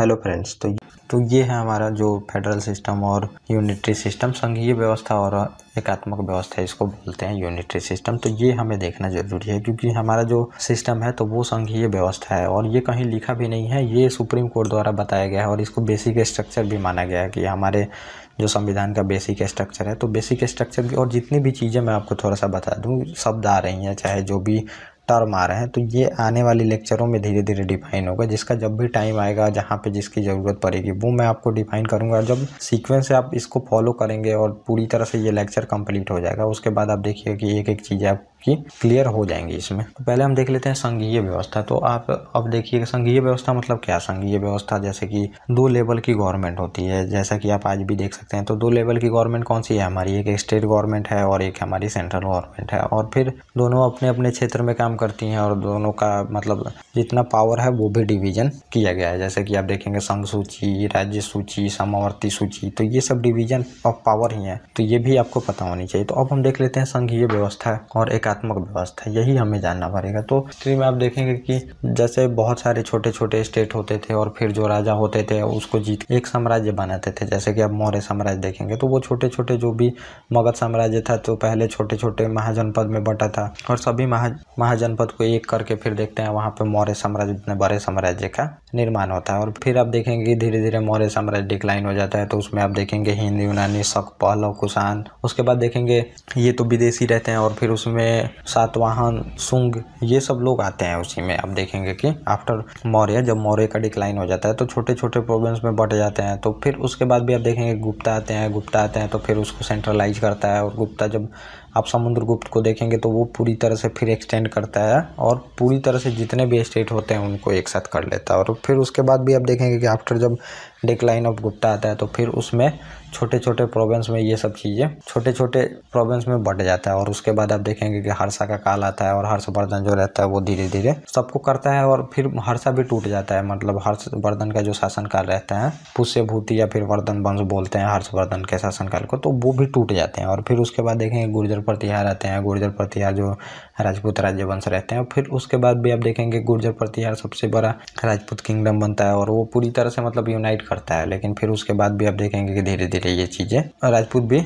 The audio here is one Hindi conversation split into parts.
हेलो फ्रेंड्स तो तो ये है हमारा जो फेडरल सिस्टम और यूनिटरी सिस्टम संघीय व्यवस्था और एकात्मक व्यवस्था इसको बोलते हैं यूनिटरी सिस्टम तो ये हमें देखना जरूरी है क्योंकि हमारा जो सिस्टम है तो वो संघीय व्यवस्था है और ये कहीं लिखा भी नहीं है ये सुप्रीम कोर्ट द्वारा बताया गया है और इसको बेसिक स्ट्रक्चर भी माना गया है कि हमारे जो संविधान का बेसिक स्ट्रक्चर है तो बेसिक स्ट्रक्चर भी और जितनी भी चीज़ें मैं आपको थोड़ा सा बता दूँ शब्द आ रही हैं चाहे जो भी टर्म आ रहे हैं तो ये आने वाले लेक्चरों में धीरे धीरे डिफाइन होगा जिसका जब भी टाइम आएगा जहाँ पे जिसकी ज़रूरत पड़ेगी वो मैं आपको डिफाइन करूँगा जब सीक्वेंस से आप इसको फॉलो करेंगे और पूरी तरह से ये लेक्चर कंप्लीट हो जाएगा उसके बाद आप देखिए कि एक एक चीज़ आप आपकी क्लियर हो जाएंगी इसमें तो पहले हम देख लेते हैं संघीय व्यवस्था तो आप अब देखिए संघीय व्यवस्था मतलब क्या संघीय व्यवस्था जैसे कि दो लेवल की गवर्नमेंट होती है जैसा कि आप आज भी देख सकते हैं तो दो लेवल की गवर्नमेंट कौन सी है हमारी एक स्टेट गवर्नमेंट है और एक हमारी सेंट्रल गवर्नमेंट है और फिर दोनों अपने अपने क्षेत्र में काम करती हैं और दोनों का मतलब जितना पावर है वो भी डिवीजन किया गया है जैसे कि आप देखेंगे संघ सूची राज्य सूची समावर्ती सूची तो ये सब डिवीजन ऑफ पावर ही है तो ये भी आपको पता होनी चाहिए तो अब हम देख लेते हैं संघीय व्यवस्था और एक शिक्षात्मक व्यवस्था यही हमें जानना पड़ेगा तो हिस्ट्री में आप देखेंगे कि जैसे बहुत सारे छोटे छोटे स्टेट होते थे और फिर जो राजा होते थे उसको जीत एक साम्राज्य बनाते थे जैसे कि आप मौर्य साम्राज्य देखेंगे तो वो छोटे छोटे जो भी मगध साम्राज्य था तो पहले छोटे छोटे महाजनपद में बटा था और सभी महाजनपद को एक करके फिर देखते हैं वहाँ पे मौर्य साम्राज्य इतने बड़े साम्राज्य का निर्माण होता है और फिर आप देखेंगे कि धीरे धीरे मौर्य साम्राज्य डिक्लाइन हो जाता है तो उसमें आप देखेंगे हिंद यूनानी शक पहलव कुशान उसके बाद देखेंगे ये तो विदेशी रहते हैं और फिर उसमें में सातवाहन सुंग ये सब लोग आते हैं उसी में आप देखेंगे कि आफ्टर मौर्य जब मौर्य का डिक्लाइन हो जाता है तो छोटे छोटे प्रोविंस में बट जाते हैं तो फिर उसके बाद भी आप देखेंगे गुप्ता आते हैं गुप्ता आते हैं तो फिर उसको सेंट्रलाइज करता है और गुप्ता जब आप समुद्रगुप्त को देखेंगे तो वो पूरी तरह से फिर एक्सटेंड करता है और पूरी तरह से जितने भी स्टेट होते हैं उनको एक साथ कर लेता है और फिर उसके बाद भी आप देखेंगे कि आफ्टर जब डिक्लाइन ऑफ गुप्ता आता है तो फिर उसमें छोटे छोटे प्रॉब्लम्स में ये सब चीज़ें छोटे छोटे प्रॉब्लम्स में बढ़ जाता है और उसके बाद आप देखेंगे कि हर्षा का काल आता है और हर्षवर्धन जो रहता है वो धीरे धीरे सबको करता है और फिर हर्षा भी टूट जाता है मतलब हर्षवर्धन का जो शासनकाल रहता है पुष्य भूति या फिर वर्धन वंश बोलते हैं हर्षवर्धन के शासनकाल को तो वो भी टूट जाते हैं और फिर उसके बाद देखेंगे गुर्जर प्रतिहार आते हैं गुर्जर प्रतिहार जो राजपूत राज्यवंश रहते हैं और फिर उसके बाद भी आप देखेंगे गुर्जर प्रतिहार सबसे बड़ा राजपूत किंगडम बनता है और वो पूरी तरह से मतलब यूनाइट करता है लेकिन फिर उसके बाद भी आप देखेंगे कि धीरे धीरे ये चीज़ें राजपूत भी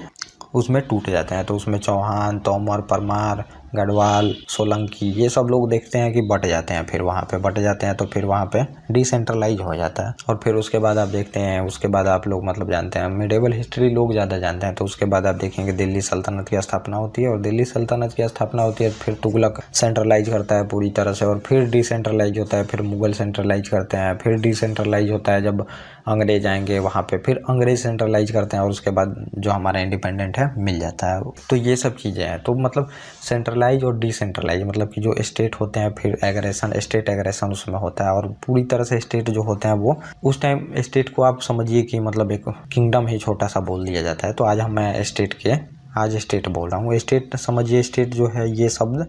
उसमें टूट जाते हैं तो उसमें चौहान तोमर परमार गढ़वाल सोलंकी ये सब लोग देखते हैं कि बट जाते हैं फिर वहाँ पे बट जाते हैं तो फिर वहाँ पे डिसेंट्रलाइज हो जाता है और फिर उसके बाद आप देखते हैं उसके बाद आप लोग मतलब जानते हैं मिडेबल हिस्ट्री लोग ज़्यादा जानते हैं तो उसके बाद आप देखेंगे दिल्ली सल्तनत की स्थापना होती है और दिल्ली सल्तनत की स्थापना होती है फिर तुगलक सेंट्रलाइज करता है पूरी तरह से और फिर डिसेंट्रलाइज होता है फिर मुगल सेंट्रलाइज करते हैं फिर डिसेंट्रलाइज होता है जब अंग्रेज आएंगे वहाँ पे फिर अंग्रेज सेंट्रलाइज करते हैं और उसके बाद जो हमारा इंडिपेंडेंट है मिल जाता है तो ये सब चीज़ें हैं तो मतलब सेंट्रलाइज सेंट्रलाइज और डिसेंट्रलाइज मतलब कि जो स्टेट होते हैं फिर एग्रेशन स्टेट एग्रेशन उसमें होता है और पूरी तरह से स्टेट जो होते हैं वो उस टाइम स्टेट को आप समझिए कि मतलब एक किंगडम ही छोटा सा बोल दिया जाता है तो आज हम स्टेट के आज स्टेट बोल रहा हूँ स्टेट समझिए स्टेट जो है ये शब्द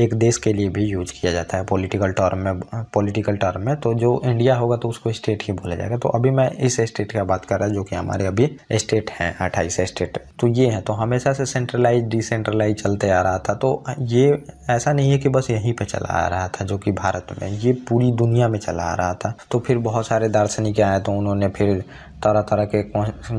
एक देश के लिए भी यूज किया जाता है पॉलिटिकल टर्म में पॉलिटिकल टर्म में तो जो इंडिया होगा तो उसको स्टेट ही बोला जाएगा तो अभी मैं इस स्टेट का बात कर रहा हूँ जो कि हमारे अभी स्टेट हैं अट्ठाईस स्टेट तो ये है तो हमेशा से सेंट्रलाइज डिसेंट्रलाइज चलते आ रहा था तो ये ऐसा नहीं है कि बस यहीं पर चला आ रहा था जो कि भारत में ये पूरी दुनिया में चला आ रहा था तो फिर बहुत सारे दार्शनिक आए तो उन्होंने फिर तरह तरह के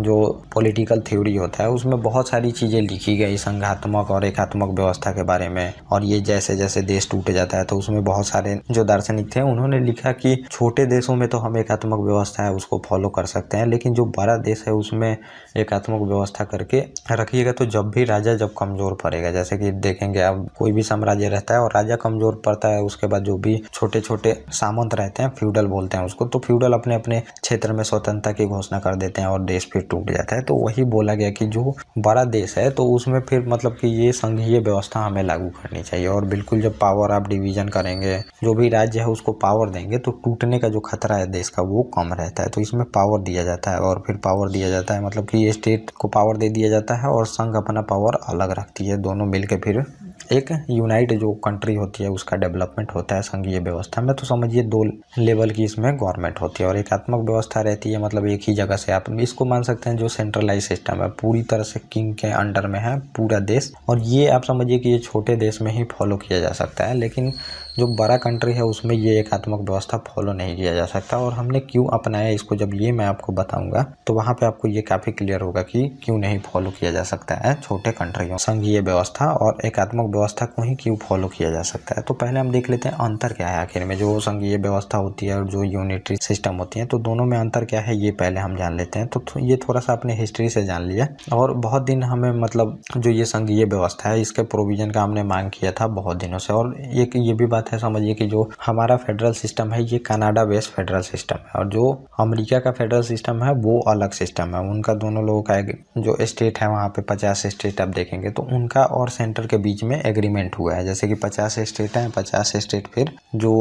जो पॉलिटिकल थ्योरी होता है उसमें बहुत सारी चीज़ें लिखी गई संघात्मक और एकात्मक व्यवस्था के बारे में और ये जैसे जैसे देश टूट जाता है तो उसमें बहुत सारे जो दार्शनिक थे उन्होंने लिखा कि छोटे देशों में तो हम एकात्मक व्यवस्था है उसको फॉलो कर सकते हैं लेकिन जो बड़ा देश है उसमें एकात्मक व्यवस्था करके रखिएगा तो जब भी राजा जब कमज़ोर पड़ेगा जैसे कि देखेंगे अब कोई भी साम्राज्य रहता है और राजा कमज़ोर पड़ता है उसके बाद जो भी छोटे छोटे सामंत रहते हैं फ्यूडल बोलते हैं उसको तो फ्यूडल अपने अपने क्षेत्र में स्वतंत्रता की घोषणा घोषणा कर देते हैं और देश फिर टूट जाता है तो वही बोला गया कि जो बड़ा देश है तो उसमें फिर मतलब कि ये संघीय व्यवस्था हमें लागू करनी चाहिए और बिल्कुल जब पावर आप डिवीजन करेंगे जो भी राज्य है उसको पावर देंगे तो टूटने का जो खतरा है देश का वो कम रहता है तो इसमें पावर दिया जाता है और फिर पावर दिया जाता है मतलब कि ये स्टेट को पावर दे दिया जाता है और संघ अपना पावर अलग रखती है दोनों मिलकर फिर एक यूनाइट जो कंट्री होती है उसका डेवलपमेंट होता है संघीय व्यवस्था में तो समझिए दो लेवल की इसमें गवर्नमेंट होती है और एकात्मक व्यवस्था रहती है मतलब एक ही जगह से आप इसको मान सकते हैं जो सेंट्रलाइज सिस्टम है पूरी तरह से किंग के अंडर में है पूरा देश और ये आप समझिए कि ये छोटे देश में ही फॉलो किया जा सकता है लेकिन जो बड़ा कंट्री है उसमें ये एकात्मक व्यवस्था फॉलो नहीं किया जा सकता और हमने क्यों अपनाया इसको जब ये मैं आपको बताऊंगा तो वहाँ पे आपको ये काफ़ी क्लियर होगा कि क्यों नहीं फॉलो किया जा सकता है छोटे कंट्रियों संघीय व्यवस्था और एकात्मक व्यवस्था को ही क्यों फॉलो किया जा सकता है तो पहले हम देख लेते हैं अंतर क्या है आखिर में जो संघीय व्यवस्था होती है और जो यूनिटरी सिस्टम होती है तो दोनों में अंतर क्या है ये पहले हम जान लेते हैं तो ये थोड़ा सा अपने हिस्ट्री से जान लिया और बहुत दिन हमें मतलब जो ये संघीय व्यवस्था है इसके प्रोविजन का हमने मांग किया था बहुत दिनों से और एक ये भी बात बात है समझिए कि जो हमारा फेडरल सिस्टम है ये कनाडा बेस्ड फेडरल सिस्टम है और जो अमेरिका का फेडरल सिस्टम है वो अलग सिस्टम है उनका दोनों लोगों का जो स्टेट है वहाँ पे पचास स्टेट आप देखेंगे तो उनका और सेंटर के बीच में एग्रीमेंट हुआ है जैसे कि पचास स्टेट हैं पचास स्टेट फिर जो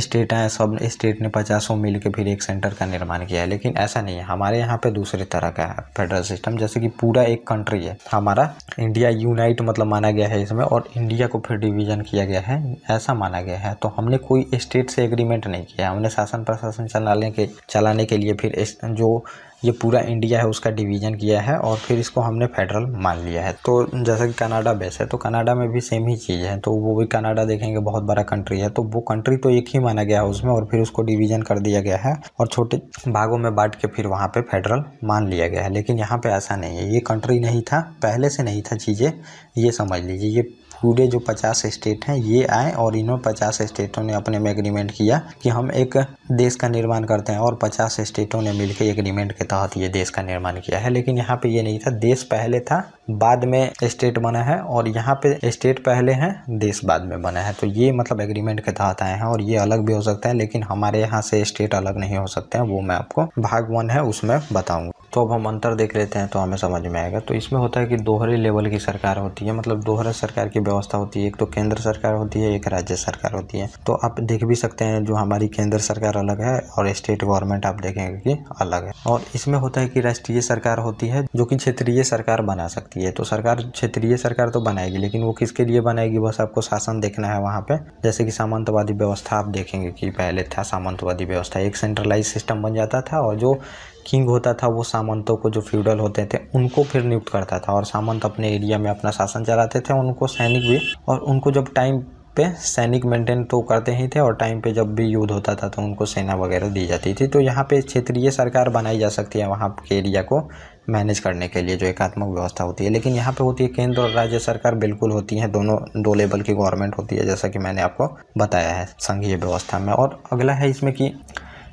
स्टेट हैं सब स्टेट ने पचासों मिल के फिर एक सेंटर का निर्माण किया है लेकिन ऐसा नहीं है हमारे यहाँ पे दूसरे तरह का है फेडरल सिस्टम जैसे कि पूरा एक कंट्री है हमारा इंडिया यूनाइट मतलब माना गया है इसमें और इंडिया को फिर डिवीजन किया गया है ऐसा माना गया है तो हमने कोई स्टेट से एग्रीमेंट नहीं किया हमने शासन प्रशासन चलाने के चलाने के लिए फिर जो ये पूरा इंडिया है उसका डिवीजन किया है और फिर इसको हमने फेडरल मान लिया है तो जैसा कि कनाडा बेस है तो कनाडा में भी सेम ही चीज़ है तो वो भी कनाडा देखेंगे बहुत बड़ा कंट्री है तो वो कंट्री तो एक ही माना गया है उसमें और फिर उसको डिवीजन कर दिया गया है और छोटे भागों में बांट के फिर वहाँ पर फेडरल मान लिया गया है लेकिन यहाँ पर ऐसा नहीं है ये कंट्री नहीं था पहले से नहीं था चीज़ें ये समझ लीजिए ये पूरे जो पचास स्टेट हैं ये आए और इन्हों पचास स्टेटों ने अपने में एग्रीमेंट किया कि हम एक देश का निर्माण करते हैं और पचास स्टेटों ने मिलकर एग्रीमेंट के तहत ये देश का निर्माण किया है लेकिन यहाँ पे ये नहीं था देश पहले था बाद में स्टेट बना है और यहाँ पे स्टेट पहले हैं देश बाद में बना है तो ये मतलब एग्रीमेंट के तहत आए हैं और ये अलग भी हो सकता है लेकिन हमारे यहाँ से स्टेट अलग नहीं हो सकते हैं वो मैं आपको भाग वन है उसमें बताऊँगा तो अब हम अंतर देख लेते हैं तो हमें समझ में आएगा तो इसमें होता है कि दोहरे लेवल की सरकार होती है मतलब दोहरे सरकार की व्यवस्था होती है एक तो केंद्र सरकार होती है एक राज्य सरकार होती है तो आप देख भी सकते हैं जो हमारी केंद्र सरकार अलग है और स्टेट गवर्नमेंट आप देखेंगे कि अलग है और इसमें होता है कि राष्ट्रीय सरकार होती है जो कि क्षेत्रीय सरकार बना सकती है सकती है तो सरकार क्षेत्रीय सरकार तो बनाएगी लेकिन वो किसके लिए बनाएगी बस आपको शासन देखना है वहाँ पे जैसे कि सामंतवादी व्यवस्था आप देखेंगे कि पहले था सामंतवादी व्यवस्था एक सेंट्रलाइज सिस्टम बन जाता था और जो किंग होता था वो सामंतों को जो फ्यूडल होते थे उनको फिर नियुक्त करता था और सामंत अपने एरिया में अपना शासन चलाते थे उनको सैनिक भी और उनको जब टाइम पे सैनिक मेंटेन तो करते ही थे और टाइम पे जब भी युद्ध होता था तो उनको सेना वगैरह दी जाती थी तो यहाँ पे क्षेत्रीय सरकार बनाई जा सकती है वहाँ के एरिया को मैनेज करने के लिए जो एकात्मक व्यवस्था होती है लेकिन यहाँ पे होती है केंद्र और राज्य सरकार बिल्कुल होती है दोनों दो लेवल की गवर्नमेंट होती है जैसा कि मैंने आपको बताया है संघीय व्यवस्था में और अगला है इसमें कि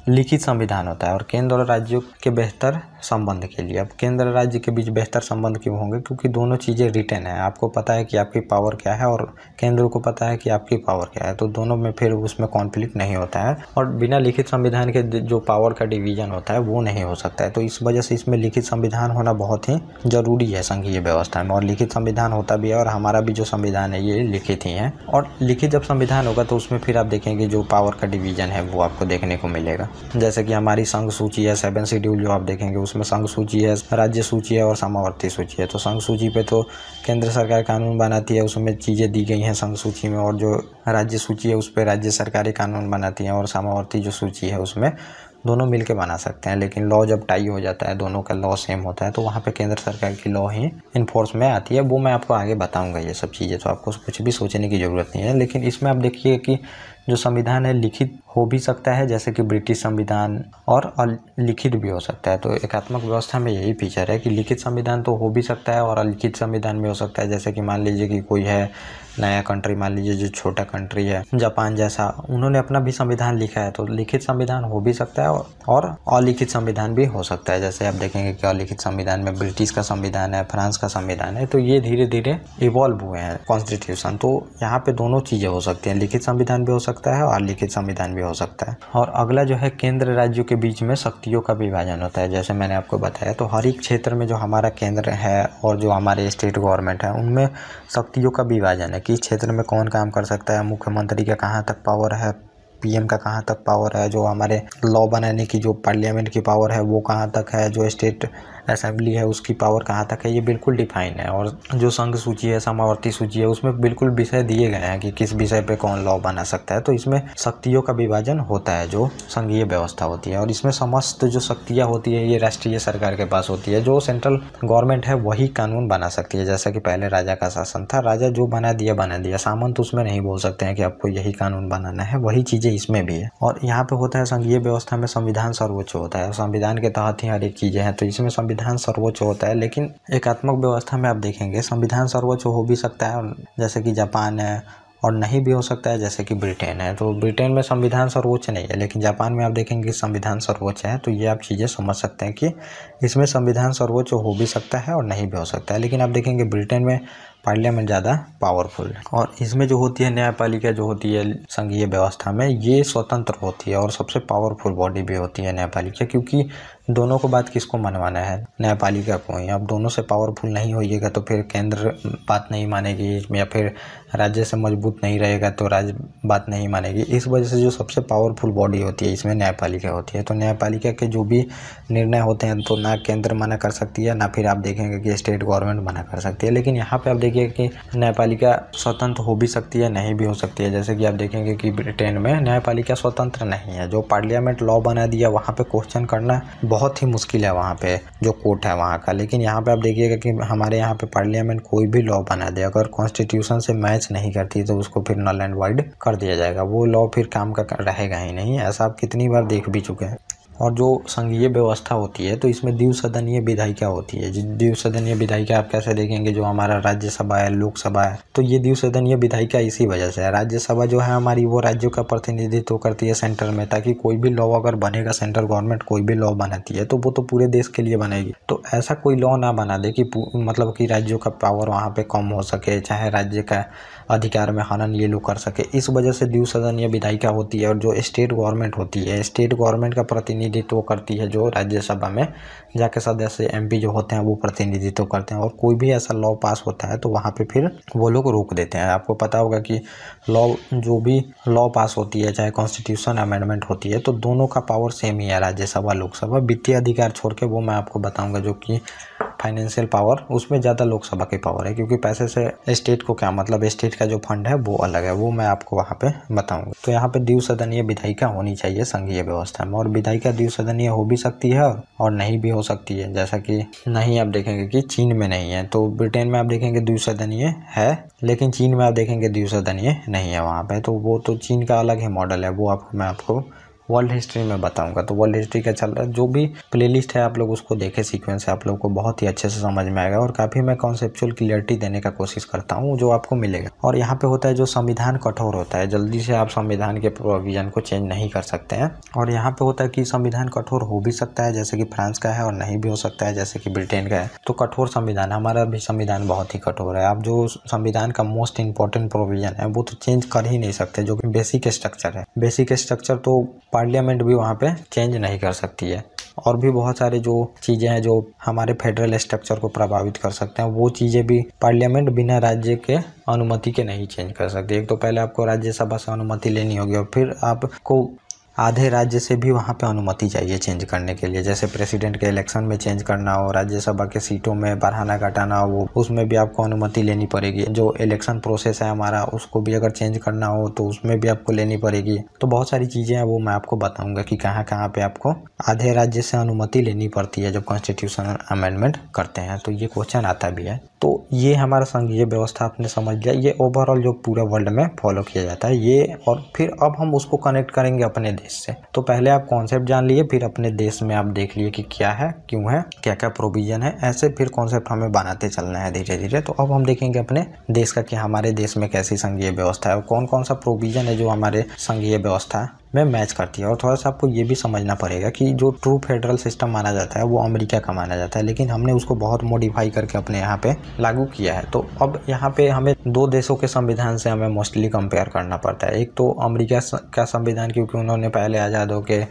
लिखित संविधान होता है और केंद्र और राज्यों के बेहतर संबंध के लिए अब केंद्र और राज्य के बीच बेहतर संबंध क्यों होंगे क्योंकि दोनों चीज़ें रिटेन है आपको पता है कि आपकी पावर क्या है और केंद्र को पता है कि आपकी पावर क्या है तो दोनों में फिर उसमें कॉन्फ्लिक्ट नहीं होता है और बिना लिखित संविधान के जो पावर का डिवीजन होता है वो नहीं हो सकता है तो इस वजह से इसमें लिखित संविधान होना बहुत ही ज़रूरी है संघीय व्यवस्था में और लिखित संविधान होता भी है और हमारा भी जो संविधान है ये लिखित ही है और लिखित जब संविधान होगा तो उसमें फिर आप देखेंगे जो पावर का डिवीजन है वो आपको देखने को मिलेगा जैसे कि हमारी संघ सूची है सेवन शेड्यूल जो आप देखेंगे उसमें संघ सूची है राज्य सूची है और समावर्ती सूची है तो संघ सूची पे तो केंद्र सरकार कानून बनाती है उसमें चीज़ें दी गई हैं संघ सूची में और जो राज्य सूची है उस पर राज्य सरकारें कानून बनाती हैं और समावर्ती जो सूची है उसमें दोनों मिल बना सकते हैं लेकिन लॉ जब टाई हो जाता है दोनों का लॉ सेम होता है तो वहाँ पर केंद्र सरकार की लॉ ही इन्फोर्स में आती है वो मैं आपको आगे बताऊँगा ये सब चीज़ें तो आपको कुछ भी सोचने की ज़रूरत नहीं है लेकिन इसमें आप देखिए कि जो संविधान है लिखित हो भी सकता है जैसे कि ब्रिटिश संविधान और अलिखित भी हो सकता है तो एकात्मक व्यवस्था में यही फीचर है कि लिखित संविधान तो हो भी सकता है और अलिखित संविधान भी हो सकता है जैसे कि मान लीजिए कि कोई है नया कंट्री मान लीजिए जो छोटा कंट्री है जापान जैसा उन्होंने अपना भी संविधान लिखा है तो लिखित संविधान हो भी सकता है और अलिखित संविधान भी हो सकता है जैसे आप देखेंगे कि अलिखित संविधान में ब्रिटिश का संविधान है फ्रांस का संविधान है तो ये धीरे धीरे इवॉल्व हुए हैं कॉन्स्टिट्यूशन तो यहाँ पे दोनों चीज़ें हो सकती हैं लिखित संविधान भी हो सकता है और लिखित संविधान भी हो सकता है और अगला जो है केंद्र राज्यों के बीच में शक्तियों का विभाजन होता है जैसे मैंने आपको बताया तो हर एक क्षेत्र में जो हमारा केंद्र है और जो हमारे स्टेट गवर्नमेंट है उनमें शक्तियों का विभाजन है किस क्षेत्र में कौन काम कर सकता है मुख्यमंत्री का कहाँ तक पावर है पीएम का कहाँ तक पावर है जो हमारे लॉ बनाने की जो पार्लियामेंट की पावर है वो कहाँ तक है जो स्टेट असेंबली है उसकी पावर कहाँ तक है ये बिल्कुल डिफाइन है और जो संघ सूची है समावर्ती सूची है उसमें बिल्कुल विषय दिए गए हैं कि किस विषय पे कौन लॉ बना सकता है तो इसमें शक्तियों का विभाजन होता है जो संघीय व्यवस्था होती है और इसमें समस्त जो शक्तियाँ होती है ये राष्ट्रीय सरकार के पास होती है जो सेंट्रल गवर्नमेंट है वही कानून बना सकती है जैसा कि पहले राजा का शासन था राजा जो बना दिया बना दिया सामंत उसमें नहीं बोल सकते हैं कि आपको यही कानून बनाना है वही चीज़ें इसमें भी है और यहाँ पे होता है संघीय व्यवस्था में संविधान सर्वोच्च होता है संविधान के तहत ही हर एक चीज़ें हैं तो इसमें संविधान संविधान सर्वोच्च होता है लेकिन एकात्मक व्यवस्था में आप देखेंगे संविधान सर्वोच्च हो भी सकता है जैसे कि जापान है और नहीं भी हो सकता है जैसे कि ब्रिटेन है तो ब्रिटेन में संविधान सर्वोच्च नहीं है लेकिन जापान में आप देखेंगे कि संविधान सर्वोच्च है तो ये आप चीज़ें समझ सकते हैं कि इसमें संविधान सर्वोच्च हो भी सकता है और नहीं भी हो सकता है लेकिन आप देखेंगे ब्रिटेन में पार्लियामेंट ज़्यादा पावरफुल है और इसमें जो होती है न्यायपालिका जो होती है संघीय व्यवस्था में ये स्वतंत्र होती है और सबसे पावरफुल बॉडी भी होती है न्यायपालिका क्योंकि दोनों को बात किसको मनवाना है न्यायपालिका को ही अब दोनों से पावरफुल नहीं होइएगा तो फिर केंद्र बात नहीं मानेगी या फिर राज्य से मजबूत नहीं रहेगा तो राज्य बात नहीं मानेगी इस वजह से जो सबसे पावरफुल बॉडी होती है इसमें न्यायपालिका होती है तो न्यायपालिका के जो भी निर्णय होते हैं तो ना केंद्र मना कर सकती है ना फिर आप देखेंगे कि स्टेट गवर्नमेंट मना कर सकती है लेकिन यहाँ पर आप देखिए कि न्यायपालिका स्वतंत्र हो भी सकती है नहीं भी हो सकती है जैसे कि आप देखेंगे कि ब्रिटेन में न्यायपालिका स्वतंत्र नहीं है जो पार्लियामेंट लॉ बना दिया वहाँ पर क्वेश्चन करना बहुत बहुत ही मुश्किल है वहाँ पे जो कोर्ट है वहाँ का लेकिन यहाँ पे आप देखिएगा कि हमारे यहाँ पे पार्लियामेंट कोई भी लॉ बना दे अगर कॉन्स्टिट्यूशन से मैच नहीं करती तो उसको फिर नल एंड वाइड कर दिया जाएगा वो लॉ फिर काम का रहेगा ही नहीं ऐसा आप कितनी बार देख भी चुके हैं और जो संघीय व्यवस्था होती है तो इसमें द्वि सदनीय विधायिका होती है द्वि सदनीय विधायिका आप कैसे देखेंगे जो हमारा राज्यसभा है लोकसभा है तो ये द्वि सदनीय विधायिका इसी वजह से है राज्यसभा जो है हमारी वो राज्यों का प्रतिनिधित्व करती है सेंटर में ताकि कोई भी लॉ अगर बनेगा सेंट्रल गवर्नमेंट कोई भी लॉ बनाती है तो वो तो पूरे देश के लिए बनेगी तो ऐसा कोई लॉ ना बना दे कि मतलब कि राज्यों का पावर वहाँ पर कम हो सके चाहे राज्य का अधिकार में हनन ये लोग कर सके इस वजह से द्वि सदन या विधायिका होती है और जो स्टेट गवर्नमेंट होती है स्टेट गवर्नमेंट का प्रतिनिधित्व करती है जो राज्यसभा में जाके सदस्य एम जो होते हैं वो प्रतिनिधित्व करते हैं और कोई भी ऐसा लॉ पास होता है तो वहाँ पर फिर वो लोग रोक देते हैं आपको पता होगा कि लॉ जो भी लॉ पास होती है चाहे कॉन्स्टिट्यूशन अमेंडमेंट होती है तो दोनों का पावर सेम ही है राज्यसभा लोकसभा वित्तीय अधिकार छोड़ के वो मैं आपको बताऊँगा जो कि फाइनेंशियल पावर उसमें ज़्यादा लोकसभा की पावर है क्योंकि पैसे से स्टेट को क्या मतलब स्टेट का जो फंड है वो अलग है वो मैं आपको वहाँ पे बताऊँगा तो यहाँ पे द्वि सदनीय विधायिका होनी चाहिए संघीय व्यवस्था में और विधायिका द्वि सदनीय हो भी सकती है और नहीं भी हो सकती है जैसा कि नहीं आप देखेंगे कि चीन में नहीं है तो ब्रिटेन में आप देखेंगे द्वि सदनीय है लेकिन चीन में आप देखेंगे द्वि सदनीय नहीं है वहाँ पर तो वो तो चीन का अलग ही मॉडल है वो आप मैं आपको वर्ल्ड हिस्ट्री में बताऊंगा तो वर्ल्ड हिस्ट्री का चल रहा है जो भी प्लेलिस्ट है आप लोग उसको देखें सीक्वेंस है आप लोग को बहुत ही अच्छे से समझ में आएगा और काफ़ी मैं कॉन्सेप्चुअल क्लियरिटी देने का कोशिश करता हूँ जो आपको मिलेगा और यहाँ पे होता है जो संविधान कठोर होता है जल्दी से आप संविधान के प्रोविजन को चेंज नहीं कर सकते हैं और यहाँ पे होता है कि संविधान कठोर हो भी सकता है जैसे कि फ्रांस का है और नहीं भी हो सकता है जैसे कि ब्रिटेन का है तो कठोर संविधान हमारा भी संविधान बहुत ही कठोर है आप जो संविधान का मोस्ट इंपॉर्टेंट प्रोविजन है वो तो चेंज कर ही नहीं सकते जो कि बेसिक स्ट्रक्चर है बेसिक स्ट्रक्चर तो पार्लियामेंट भी वहाँ पे चेंज नहीं कर सकती है और भी बहुत सारे जो चीज़ें हैं जो हमारे फेडरल स्ट्रक्चर को प्रभावित कर सकते हैं वो चीज़ें भी पार्लियामेंट बिना राज्य के अनुमति के नहीं चेंज कर सकती एक तो पहले आपको राज्यसभा से अनुमति लेनी होगी और फिर आपको आधे राज्य से भी वहाँ पे अनुमति चाहिए चेंज करने के लिए जैसे प्रेसिडेंट के इलेक्शन में चेंज करना हो राज्यसभा के सीटों में बढ़ाना घटाना हो उसमें भी आपको अनुमति लेनी पड़ेगी जो इलेक्शन प्रोसेस है हमारा उसको भी अगर चेंज करना हो तो उसमें भी आपको लेनी पड़ेगी तो बहुत सारी चीज़ें हैं वो मैं आपको बताऊँगा कि कहाँ कहाँ पर आपको आधे राज्य से अनुमति लेनी पड़ती है जब कॉन्स्टिट्यूशन अमेंडमेंट करते हैं तो ये क्वेश्चन आता भी है तो ये हमारा संघीय व्यवस्था आपने समझ लिया ये ओवरऑल जो पूरा वर्ल्ड में फॉलो किया जाता है ये और फिर अब हम उसको कनेक्ट करेंगे अपने देश इससे तो पहले आप कॉन्सेप्ट जान लिए फिर अपने देश में आप देख लिए कि क्या है क्यों है क्या क्या प्रोविज़न है ऐसे फिर कॉन्सेप्ट हमें बनाते चलना है धीरे धीरे तो अब हम देखेंगे अपने देश का कि हमारे देश में कैसी संघीय व्यवस्था है और कौन कौन सा प्रोविज़न है जो हमारे संघीय व्यवस्था में मैच करती है और थोड़ा सा आपको ये भी समझना पड़ेगा कि जो ट्रू फेडरल सिस्टम माना जाता है वो अमेरिका का माना जाता है लेकिन हमने उसको बहुत मॉडिफाई करके अपने यहाँ पे लागू किया है तो अब यहाँ पे हमें दो देशों के संविधान से हमें मोस्टली कंपेयर करना पड़ता है एक तो अमेरिका का संविधान क्योंकि उन्होंने पहले आज़ाद होकर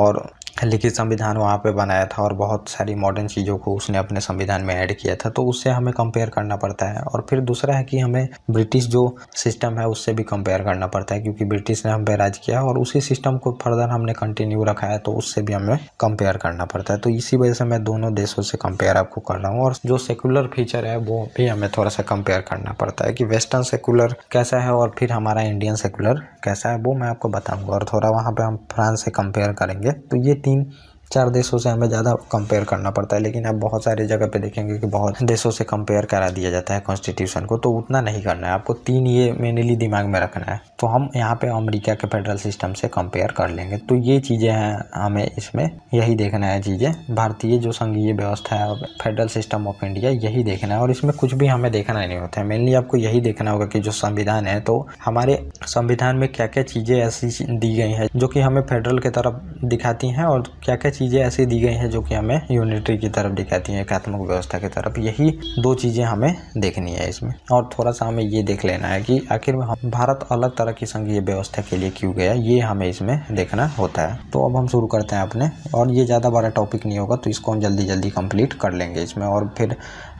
और लिखित संविधान वहाँ पे बनाया था और बहुत सारी मॉडर्न चीज़ों को उसने अपने संविधान में ऐड किया था तो उससे हमें कंपेयर करना पड़ता है और फिर दूसरा है कि हमें ब्रिटिश जो सिस्टम है उससे भी कंपेयर करना पड़ता है क्योंकि ब्रिटिश ने हम पे राज किया और उसी सिस्टम को फर्दर हमने कंटिन्यू रखा है तो उससे भी हमें कंपेयर करना पड़ता है तो इसी वजह से मैं दोनों देशों से कंपेयर आपको कर रहा हूँ और जो सेकुलर फीचर है वो भी हमें थोड़ा सा कंपेयर करना पड़ता है कि वेस्टर्न सेकुलर कैसा है और फिर हमारा इंडियन सेकुलर कैसा है वो मैं आपको बताऊँगा और थोड़ा वहाँ पर हम फ्रांस से कंपेयर करेंगे तो ये 19 चार देशों से हमें ज़्यादा कंपेयर करना पड़ता है लेकिन आप बहुत सारे जगह पे देखेंगे कि बहुत देशों से कंपेयर करा दिया जाता है कॉन्स्टिट्यूशन को तो उतना नहीं करना है आपको तीन ये मेनली दिमाग में रखना है तो हम यहाँ पे अमेरिका के फेडरल सिस्टम से कंपेयर कर लेंगे तो ये चीज़ें हैं हमें इसमें यही देखना है चीज़ें भारतीय जो संघीय व्यवस्था है फेडरल सिस्टम ऑफ इंडिया यही देखना है और इसमें कुछ भी हमें देखना नहीं होता है मेनली आपको यही देखना होगा कि जो संविधान है तो हमारे संविधान में क्या क्या चीज़ें ऐसी दी गई हैं जो कि हमें फेडरल की तरफ दिखाती हैं और क्या क्या चीज़ें ऐसी दी गई हैं जो कि हमें यूनिटरी की तरफ दिखाती हैं एकात्मक व्यवस्था की तरफ यही दो चीज़ें हमें देखनी है इसमें और थोड़ा सा हमें ये देख लेना है कि आखिर में भारत अलग तरह की संघीय व्यवस्था के लिए क्यों गया ये हमें इसमें देखना होता है तो अब हम शुरू करते हैं अपने और ये ज़्यादा बड़ा टॉपिक नहीं होगा तो इसको हम जल्दी जल्दी कंप्लीट कर लेंगे इसमें और फिर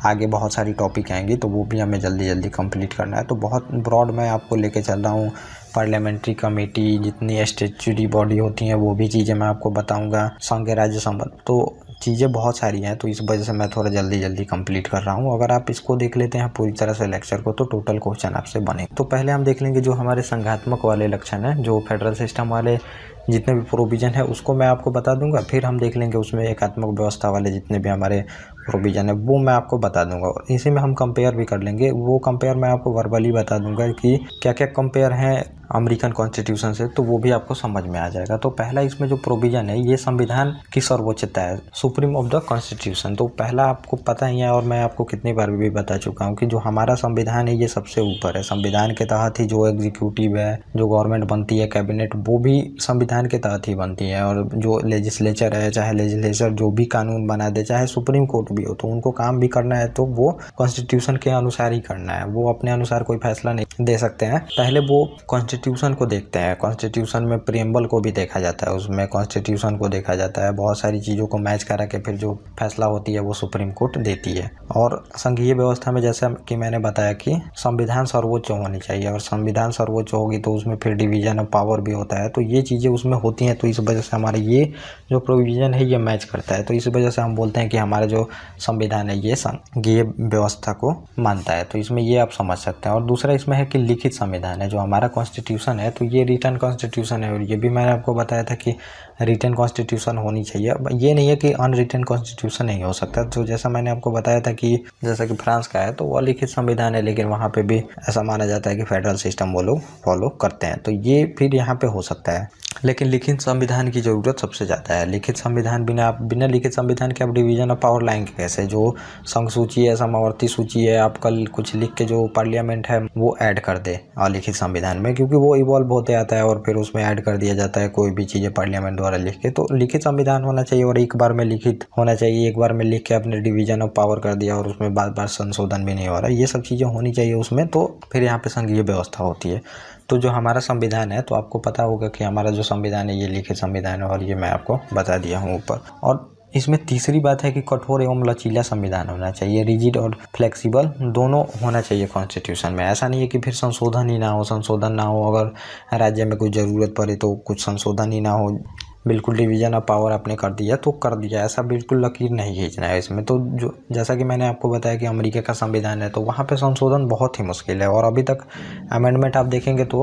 आगे बहुत सारी टॉपिक आएंगी तो वो भी हमें जल्दी जल्दी कंप्लीट करना है तो बहुत ब्रॉड मैं आपको लेके चल रहा हूँ पार्लियामेंट्री कमेटी जितनी स्टेचुरी बॉडी होती हैं वो भी चीज़ें मैं आपको बताऊंगा संघ राज्य संबंध तो चीज़ें बहुत सारी हैं तो इस वजह से मैं थोड़ा जल्दी जल्दी कंप्लीट कर रहा हूँ अगर आप इसको देख लेते हैं पूरी तरह से लेक्चर को तो टोटल क्वेश्चन आपसे बने तो पहले हम देख लेंगे जो हमारे संघात्मक वाले लक्षण हैं जो फेडरल सिस्टम वाले जितने भी प्रोविज़न है उसको मैं आपको बता दूंगा फिर हम देख लेंगे उसमें एकात्मक व्यवस्था वाले जितने भी हमारे प्रोविज़न है वो मैं आपको बता दूंगा और इसी में हम कंपेयर भी कर लेंगे वो कंपेयर मैं आपको वर्बली बता दूंगा कि क्या क्या कंपेयर हैं अमेरिकन कॉन्स्टिट्यूशन से तो वो भी आपको समझ में आ जाएगा तो पहला इसमें जो प्रोविज़न है ये संविधान की सर्वोच्चता है सुप्रीम ऑफ द कॉन्स्टिट्यूशन तो पहला आपको पता ही है और मैं आपको कितनी बार भी बता चुका हूँ कि जो हमारा संविधान है ये सबसे ऊपर है संविधान के तहत ही जो एग्जीक्यूटिव है जो गवर्नमेंट बनती है कैबिनेट वो भी संविधान के तहत ही बनती है और जो लेजिस्लेचर है चाहे लेजिस्लेचर जो भी कानून बना दे चाहे सुप्रीम कोर्ट भी हो तो उनको काम भी करना है तो वो कॉन्स्टिट्यूशन के अनुसार ही करना है वो अपने अनुसार कोई फैसला नहीं दे सकते हैं पहले वो कॉन्स्टिट्यूशन कॉन्स्टिट्यूशन को देखते हैं कॉन्स्टिट्यूशन में प्रियम्बल को भी देखा जाता है उसमें कॉन्स्टिट्यूशन को देखा जाता है बहुत सारी चीज़ों को मैच करा के फिर जो फैसला होती है वो सुप्रीम कोर्ट देती है और संघीय व्यवस्था में जैसा कि मैंने बताया कि संविधान सर्वोच्च होनी चाहिए और संविधान सर्वोच्च होगी तो उसमें फिर डिवीजन ऑफ पावर भी होता है तो ये चीज़ें उसमें होती हैं तो इस वजह से हमारे ये जो प्रोविज़न है ये मैच करता है तो इस वजह से हम बोलते हैं कि हमारा जो संविधान है ये संघीय व्यवस्था को मानता है तो इसमें ये आप समझ सकते हैं और दूसरा इसमें है कि लिखित संविधान है जो हमारा कॉन्स्टिट्यू कॉन्स्टिट्यूशन है तो ये रिटर्न कॉन्स्टिट्यूशन है और ये भी मैंने आपको बताया था कि रिटर्न कॉन्स्टिट्यूशन होनी चाहिए अब ये नहीं है कि अनरिटर्न कॉन्स्टिट्यूशन नहीं हो सकता तो जैसा मैंने आपको बताया था कि जैसा कि फ्रांस का है तो वो लिखित संविधान है लेकिन वहाँ पर भी ऐसा माना जाता है कि फेडरल सिस्टम वो लोग फॉलो करते हैं तो ये फिर यहाँ पर हो सकता है लेकिन लिखित संविधान की ज़रूरत सबसे ज़्यादा है लिखित संविधान बिना आप बिना लिखित संविधान के आप डिवीज़न ऑफ पावर लाएंगे कैसे जो संघ सूची है समावर्ती सूची है आप कल कुछ लिख के जो पार्लियामेंट है वो ऐड कर दे अलिखित संविधान में क्योंकि वो इवॉल्व होते आता है और फिर उसमें ऐड कर दिया जाता है कोई भी चीज़ें पार्लियामेंट द्वारा लिख के तो लिखित संविधान होना चाहिए और एक बार में लिखित होना चाहिए एक बार में लिख के आपने डिवीज़न ऑफ पावर कर दिया और उसमें बार बार संशोधन भी नहीं हो रहा ये सब चीज़ें होनी चाहिए उसमें तो फिर यहाँ पर संघीय व्यवस्था होती है तो जो हमारा संविधान है तो आपको पता होगा कि हमारा जो संविधान है ये लिखित संविधान है और ये मैं आपको बता दिया हूँ ऊपर और इसमें तीसरी बात है कि कठोर एवं लचीला संविधान होना चाहिए रिजिड और फ्लेक्सिबल दोनों होना चाहिए कॉन्स्टिट्यूशन में ऐसा नहीं है कि फिर संशोधन ही ना हो संशोधन ना हो अगर राज्य में कोई ज़रूरत पड़े तो कुछ संशोधन ही ना हो बिल्कुल डिवीज़न ऑफ पावर आपने कर दिया तो कर दिया ऐसा बिल्कुल लकीर नहीं खींचना है इसमें तो जो जैसा कि मैंने आपको बताया कि अमेरिका का संविधान है तो वहाँ पे संशोधन बहुत ही मुश्किल है और अभी तक अमेंडमेंट आप देखेंगे तो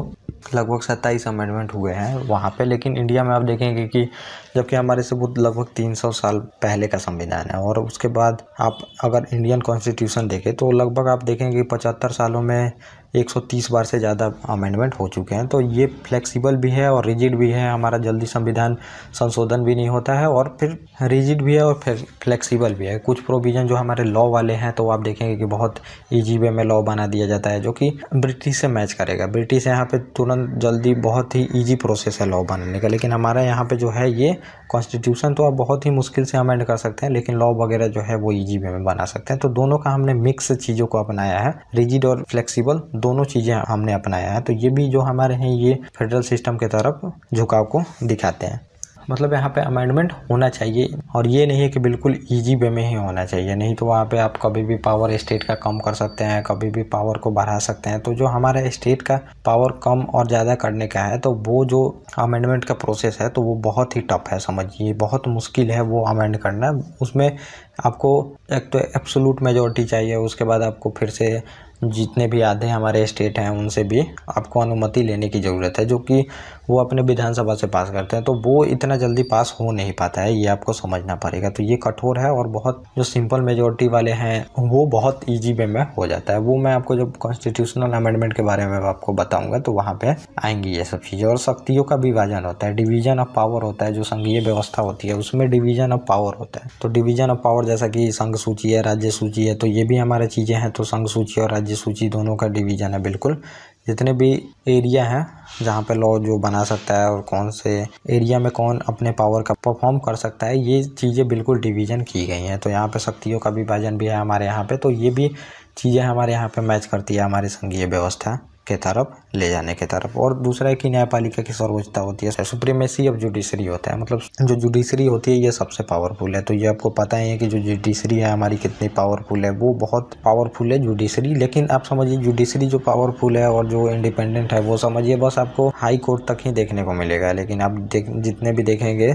लगभग सत्ताईस अमेंडमेंट हुए हैं वहाँ पे लेकिन इंडिया में आप देखेंगे कि जबकि हमारे सबूत लगभग 300 साल पहले का संविधान है और उसके बाद आप अगर इंडियन कॉन्स्टिट्यूशन देखें तो लगभग आप देखेंगे पचहत्तर सालों में 130 बार से ज़्यादा अमेंडमेंट हो चुके हैं तो ये फ्लेक्सिबल भी है और रिजिड भी है हमारा जल्दी संविधान संशोधन भी नहीं होता है और फिर रिजिड भी है और फ्लेक्सिबल भी है कुछ प्रोविज़न जो हमारे लॉ वाले हैं तो आप देखेंगे कि बहुत ईजी वे में लॉ बना दिया जाता है जो कि ब्रिटिश से मैच करेगा ब्रिटिश यहाँ पर तुरंत जल्दी बहुत ही ईजी प्रोसेस है लॉ बनाने का लेकिन हमारा यहाँ पर जो है ये कॉन्स्टिट्यूशन तो आप बहुत ही मुश्किल से अमेंड कर सकते हैं लेकिन लॉ वगैरह जो है वो ईजी वे में बना सकते हैं तो दोनों का हमने मिक्स चीज़ों को अपनाया है रिजिड और फ्लेक्सीबल दोनों चीज़ें हमने अपनाया है तो ये भी जो हमारे हैं ये फेडरल सिस्टम के तरफ झुकाव को दिखाते हैं मतलब यहाँ पे अमेंडमेंट होना चाहिए और ये नहीं है कि बिल्कुल इजी वे में ही होना चाहिए नहीं तो वहाँ पे आप कभी भी पावर स्टेट का कम कर सकते हैं कभी भी पावर को बढ़ा सकते हैं तो जो हमारे स्टेट का पावर कम और ज़्यादा करने का है तो वो जो अमेंडमेंट का प्रोसेस है तो वो बहुत ही टफ है समझिए बहुत मुश्किल है वो अमेंड करना उसमें आपको एक तो एब्सोलूट मेजोरिटी चाहिए उसके बाद आपको फिर से जितने भी आधे हमारे स्टेट हैं उनसे भी आपको अनुमति लेने की ज़रूरत है जो कि वो अपने विधानसभा से पास करते हैं तो वो इतना जल्दी पास हो नहीं पाता है ये आपको समझना पड़ेगा तो ये कठोर है और बहुत जो सिंपल मेजोरिटी वाले हैं वो बहुत ईजी वे में हो जाता है वो मैं आपको जब कॉन्स्टिट्यूशनल अमेंडमेंट के बारे में आपको बताऊँगा तो वहाँ पर आएंगी ये सब चीज़ें और शक्तियों का विभाजन होता है डिवीजन ऑफ पावर होता है जो संघीय व्यवस्था होती है उसमें डिवीजन ऑफ पावर होता है तो डिवीजन ऑफ पावर जैसा कि संघ सूची है राज्य सूची है तो ये भी हमारे चीज़ें हैं तो संघ सूची और राज्य राज्य सूची दोनों का डिवीज़न है बिल्कुल जितने भी एरिया हैं जहाँ पे लॉ जो बना सकता है और कौन से एरिया में कौन अपने पावर का परफॉर्म कर सकता है ये चीज़ें बिल्कुल डिवीज़न की गई हैं तो यहाँ पे शक्तियों का विभाजन भी है हमारे यहाँ पे तो ये भी चीज़ें हमारे यहाँ पे मैच करती है हमारी संघीय व्यवस्था के तरफ ले जाने के तरफ और दूसरा है कि न्यायपालिका की सर्वोच्चता होती है सुप्रीमेसी ऑफ जुडिशरी होता है मतलब जो जुडिशरी होती है ये सबसे पावरफुल है तो ये आपको पता ही है कि जो जुडिशरी है हमारी कितनी पावरफुल है वो बहुत पावरफुल है जुडिशरी लेकिन आप समझिए जुडिशरी जो पावरफुल है और जो इंडिपेंडेंट है वो समझिए बस आपको हाई कोर्ट तक ही देखने को मिलेगा लेकिन आप देख जितने भी देखेंगे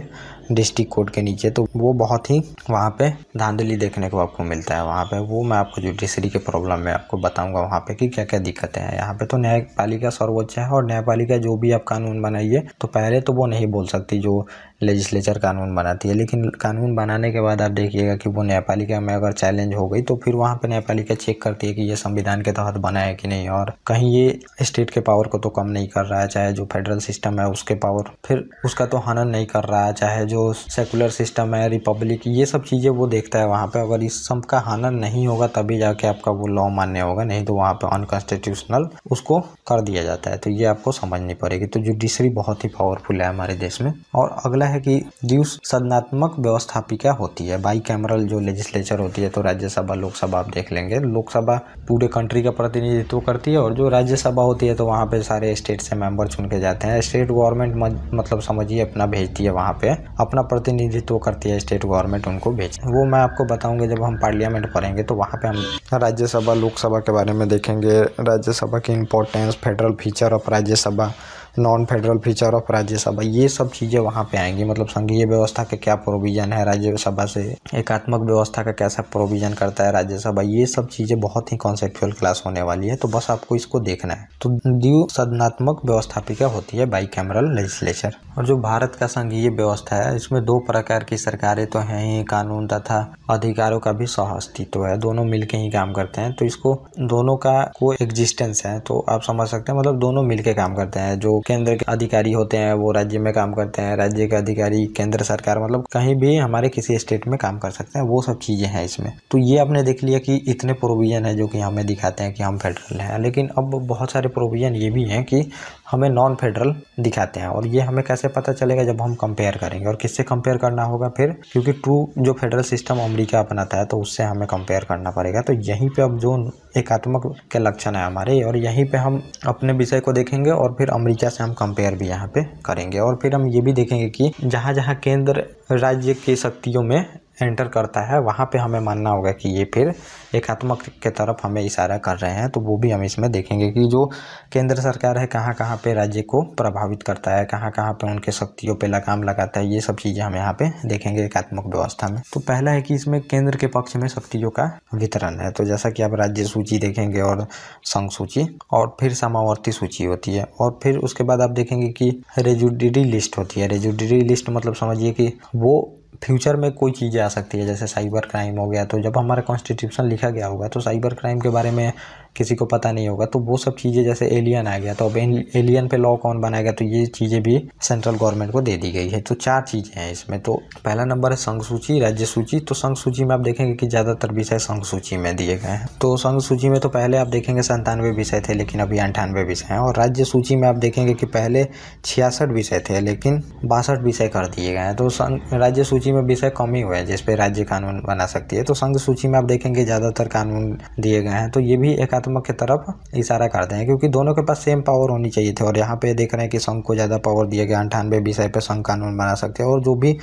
डिस्ट्रिक्ट कोर्ट के नीचे तो वो बहुत ही वहाँ पे धांधली देखने को आपको मिलता है वहाँ पे वो मैं आपको जुडिशरी के प्रॉब्लम में आपको बताऊंगा वहाँ पे कि क्या क्या दिक्कतें हैं यहाँ पे तो न्यायपालिका सर्वोच्च है और न्यायपालिका जो भी आप कानून बनाइए तो पहले तो वो नहीं बोल सकती जो लेजिस्लेचर कानून बनाती है लेकिन कानून बनाने के बाद आप देखिएगा कि वो न्यायपालिका में अगर चैलेंज हो गई तो फिर वहाँ पर न्यायपालिका चेक करती है कि ये संविधान के तहत बना है कि नहीं और कहीं ये स्टेट के पावर को तो कम नहीं कर रहा है चाहे जो फेडरल सिस्टम है उसके पावर फिर उसका तो हनन नहीं कर रहा है चाहे जो सेकुलर सिस्टम है रिपब्लिक ये सब चीज़ें वो देखता है वहाँ पर अगर इस सब का हनन नहीं होगा तभी जाके आपका वो लॉ मान्य होगा नहीं तो वहाँ पर अनकॉन्स्टिट्यूशनल उसको कर दिया जाता है तो ये आपको समझनी पड़ेगी तो जुडिशरी बहुत ही पावरफुल है हमारे देश में और अगला है कि द्व्यूस सदनात्मक व्यवस्थापिका होती है बाई कैमरल जो लेजिस्लेचर होती है तो राज्यसभा लोकसभा आप देख लेंगे लोकसभा पूरे कंट्री का प्रतिनिधित्व करती है और जो राज्यसभा होती है तो वहाँ पे सारे स्टेट से मेंबर चुन के जाते हैं स्टेट गवर्नमेंट मतलब समझिए अपना भेजती है वहाँ पे अपना प्रतिनिधित्व करती है स्टेट गवर्नमेंट उनको भेज वो मैं आपको बताऊंगा जब हम पार्लियामेंट पढ़ेंगे तो वहाँ पे हम राज्यसभा लोकसभा के बारे में देखेंगे राज्यसभा की importance federal feature of Rajya Sabha non federal feature of Rajya Sabha ये सब चीज़ें वहाँ पे आएंगी मतलब संघीय व्यवस्था का क्या प्रोविजन है राज्यसभा से एकात्मक व्यवस्था का कैसा प्रोविजन करता है राज्यसभा ये सब चीज़ें बहुत ही कॉन्सेप्चुअल क्लास होने वाली है तो बस आपको इसको देखना है तो द्वि सदनात्मक व्यवस्थापिका होती है बाई कैमरल लेजिस्लेचर और जो भारत का संघीय व्यवस्था है इसमें दो प्रकार की सरकारें तो हैं ही कानून तथा अधिकारों का भी सह अस्तित्व है दोनों मिलके ही काम करते हैं तो इसको दोनों का को एग्जिस्टेंस है तो आप समझ सकते हैं मतलब दोनों मिलके काम करते हैं जो केंद्र के अधिकारी होते हैं वो राज्य में काम करते हैं राज्य के अधिकारी केंद्र सरकार मतलब कहीं भी हमारे किसी स्टेट में काम कर सकते हैं वो सब चीज़ें हैं इसमें तो ये आपने देख लिया कि इतने प्रोविज़न है जो कि हमें दिखाते हैं कि हम फेडरल हैं लेकिन अब बहुत सारे प्रोविज़न ये भी हैं कि हमें नॉन फेडरल दिखाते हैं और ये हमें कैसे पता चलेगा जब हम कंपेयर करेंगे और किससे कंपेयर करना होगा फिर क्योंकि ट्रू जो फेडरल सिस्टम अमरीका अपनाता है तो उससे हमें कंपेयर करना पड़ेगा तो यहीं पर अब जो एकात्मक के लक्षण है हमारे और यहीं पर हम अपने विषय को देखेंगे और फिर अमरीका से हम कंपेयर भी यहाँ पे करेंगे और फिर हम ये भी देखेंगे कि जहाँ जहाँ केंद्र राज्य की शक्तियों में एंटर करता है वहाँ पे हमें मानना होगा कि ये फिर एकात्मक के तरफ हमें इशारा कर रहे हैं तो वो भी हम इसमें देखेंगे कि जो केंद्र सरकार है कहाँ कहाँ पे राज्य को प्रभावित करता है कहाँ कहाँ पे उनके शक्तियों पे लगाम लगाता है ये सब चीज़ें हम यहाँ पे देखेंगे एकात्मक व्यवस्था में तो पहला है कि इसमें केंद्र के पक्ष में शक्तियों का वितरण है तो जैसा कि आप राज्य सूची देखेंगे और संघ सूची और फिर समावर्ती सूची होती है और फिर उसके बाद आप देखेंगे कि रेजुडरी लिस्ट होती है रेजुडरी लिस्ट मतलब समझिए कि वो फ्यूचर में कोई चीज़ें आ सकती है जैसे साइबर क्राइम हो गया तो जब हमारा कॉन्स्टिट्यूशन लिखा गया होगा तो साइबर क्राइम के बारे में किसी को पता नहीं होगा तो वो सब चीज़ें जैसे एलियन आ गया तो अब एलियन पे लॉ कौन बनाएगा तो ये चीज़ें भी सेंट्रल गवर्नमेंट को दे दी गई है तो चार चीज़ें हैं इसमें तो पहला नंबर है संघ सूची राज्य सूची तो संघ सूची में आप देखेंगे कि ज़्यादातर विषय संघ सूची में दिए गए हैं तो संघ सूची में तो पहले आप देखेंगे संतानवे विषय थे लेकिन अभी अंठानवे विषय हैं और राज्य सूची में आप देखेंगे कि पहले छियासठ विषय थे लेकिन बासठ विषय कर दिए गए हैं तो राज्य सूची में विषय कम ही हुए हैं जिसपे राज्य कानून बना सकती है तो संघ सूची में आप देखेंगे ज़्यादातर कानून दिए गए हैं तो ये भी एक नकारात्मक की तरफ इशारा करते हैं क्योंकि दोनों के पास सेम पावर होनी चाहिए थी और यहाँ पे देख रहे हैं कि संघ को ज़्यादा पावर दिया गया अंठानवे विषय पे संघ कानून बना सकते हैं और जो भी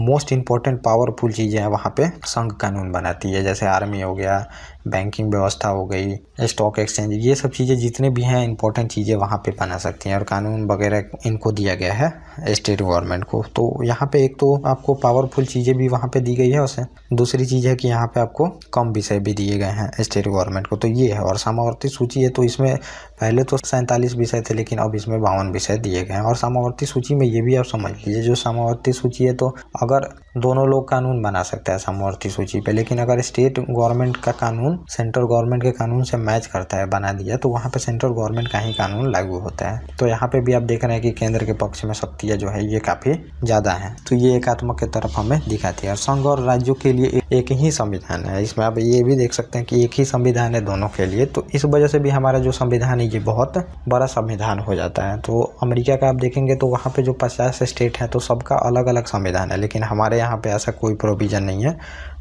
मोस्ट इम्पॉर्टेंट पावरफुल चीज़ें हैं वहाँ पे संघ कानून बनाती है जैसे आर्मी हो गया बैंकिंग व्यवस्था हो गई स्टॉक एक्सचेंज ये सब चीज़ें जितने भी हैं इंपॉर्टेंट चीज़ें वहाँ पे बना सकती हैं और कानून वगैरह इनको दिया गया है स्टेट गवर्नमेंट को तो यहाँ पे एक तो आपको पावरफुल चीज़ें भी वहाँ पे दी गई है उसे दूसरी चीज़ है कि यहाँ पे आपको कम विषय भी दिए गए हैं स्टेट गवर्नमेंट को तो ये है और समावर्ती सूची है तो इसमें पहले तो सैंतालीस विषय थे लेकिन अब इसमें बावन विषय दिए गए हैं और समावर्ती सूची में ये भी आप समझ लीजिए जो समावर्ती सूची है तो अगर दोनों लोग कानून बना सकते हैं समवर्ती सूची पे लेकिन अगर स्टेट गवर्नमेंट का कानून सेंट्रल गवर्नमेंट के कानून से मैच करता है बना दिया तो वहाँ पे सेंट्रल गवर्नमेंट का ही कानून लागू होता है तो यहाँ पे भी आप देख रहे हैं कि केंद्र के पक्ष में शक्तियाँ जो है ये काफ़ी ज़्यादा है तो ये एकात्मक के तरफ हमें दिखाती है और संघ और राज्यों के लिए एक ही संविधान है इसमें आप ये भी देख सकते हैं कि एक ही संविधान है दोनों के लिए तो इस वजह से भी हमारा जो संविधान है ये बहुत बड़ा संविधान हो जाता है तो अमेरिका का आप देखेंगे तो वहाँ पर जो पचास स्टेट हैं तो सबका अलग अलग संविधान है लेकिन हमारे यहाँ पे ऐसा कोई प्रोविज़न नहीं है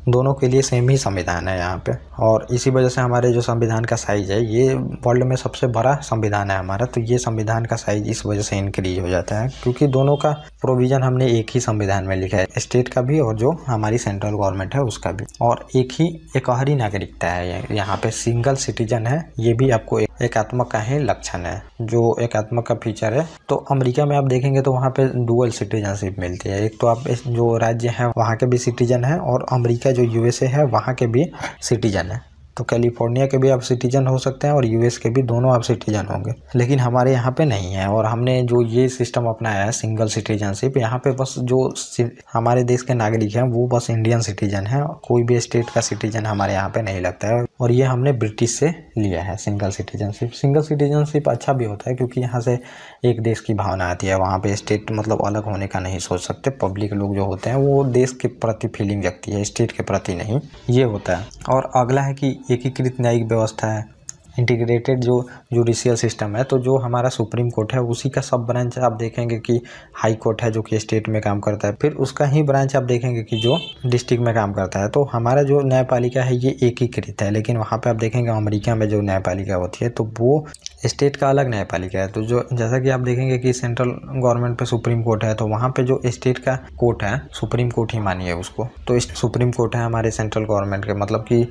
दोनों के लिए सेम ही संविधान है यहाँ पे और इसी वजह से हमारे जो संविधान का साइज़ है ये वर्ल्ड में सबसे बड़ा संविधान है हमारा तो ये संविधान का साइज़ इस वजह से इंक्रीज हो जाता है क्योंकि दोनों का प्रोविज़न हमने एक ही संविधान में लिखा है स्टेट का भी और जो हमारी सेंट्रल गवर्नमेंट है उसका भी और एक ही एकहरी नागरिकता है यहाँ पे सिंगल सिटीजन है ये भी आपको एकात्मक का ही लक्षण है जो एकात्मक का फीचर है तो अमरीका में आप देखेंगे तो वहाँ पे डुअल सिटीजनशिप मिलती है एक तो आप जो राज्य है वहाँ के भी सिटीजन है और अमरीका जो यूएसए है वहाँ के भी सिटीजन है तो कैलिफोर्निया के भी आप सिटीजन हो सकते हैं और यूएस के भी दोनों आप सिटीजन होंगे लेकिन हमारे यहाँ पे नहीं है और हमने जो ये सिस्टम अपनाया है सिंगल सिटीजनशिप यहाँ पे बस जो हमारे देश के नागरिक हैं वो बस इंडियन सिटीजन है कोई भी स्टेट का सिटीजन हमारे यहाँ पे नहीं लगता है और ये हमने ब्रिटिश से लिया है सिंगल सिटीजनशिप सिंगल सिटीजनशिप अच्छा भी होता है क्योंकि यहाँ से एक देश की भावना आती है वहाँ पर स्टेट मतलब अलग होने का नहीं सोच सकते पब्लिक लोग जो होते हैं वो देश के प्रति फीलिंग रखती है स्टेट के प्रति नहीं ये होता है और अगला है कि एकीकृत न्यायिक व्यवस्था है इंटीग्रेटेड जो जुडिशियल सिस्टम है तो जो हमारा सुप्रीम कोर्ट है उसी का सब ब्रांच आप देखेंगे कि हाई कोर्ट है जो कि स्टेट में काम करता है फिर उसका ही ब्रांच आप देखेंगे कि जो डिस्ट्रिक्ट में काम करता है तो हमारा जो न्यायपालिका है ये एकीकृत है लेकिन वहाँ पे आप देखेंगे अमेरिका में जो न्यायपालिका होती है तो वो स्टेट का अलग न्यायपालिका है तो जो जैसा कि आप देखेंगे कि सेंट्रल गवर्नमेंट पे सुप्रीम कोर्ट है तो वहाँ पे जो स्टेट का कोर्ट है सुप्रीम कोर्ट ही मानिए उसको तो सुप्रीम कोर्ट है हमारे सेंट्रल गवर्नमेंट के मतलब कि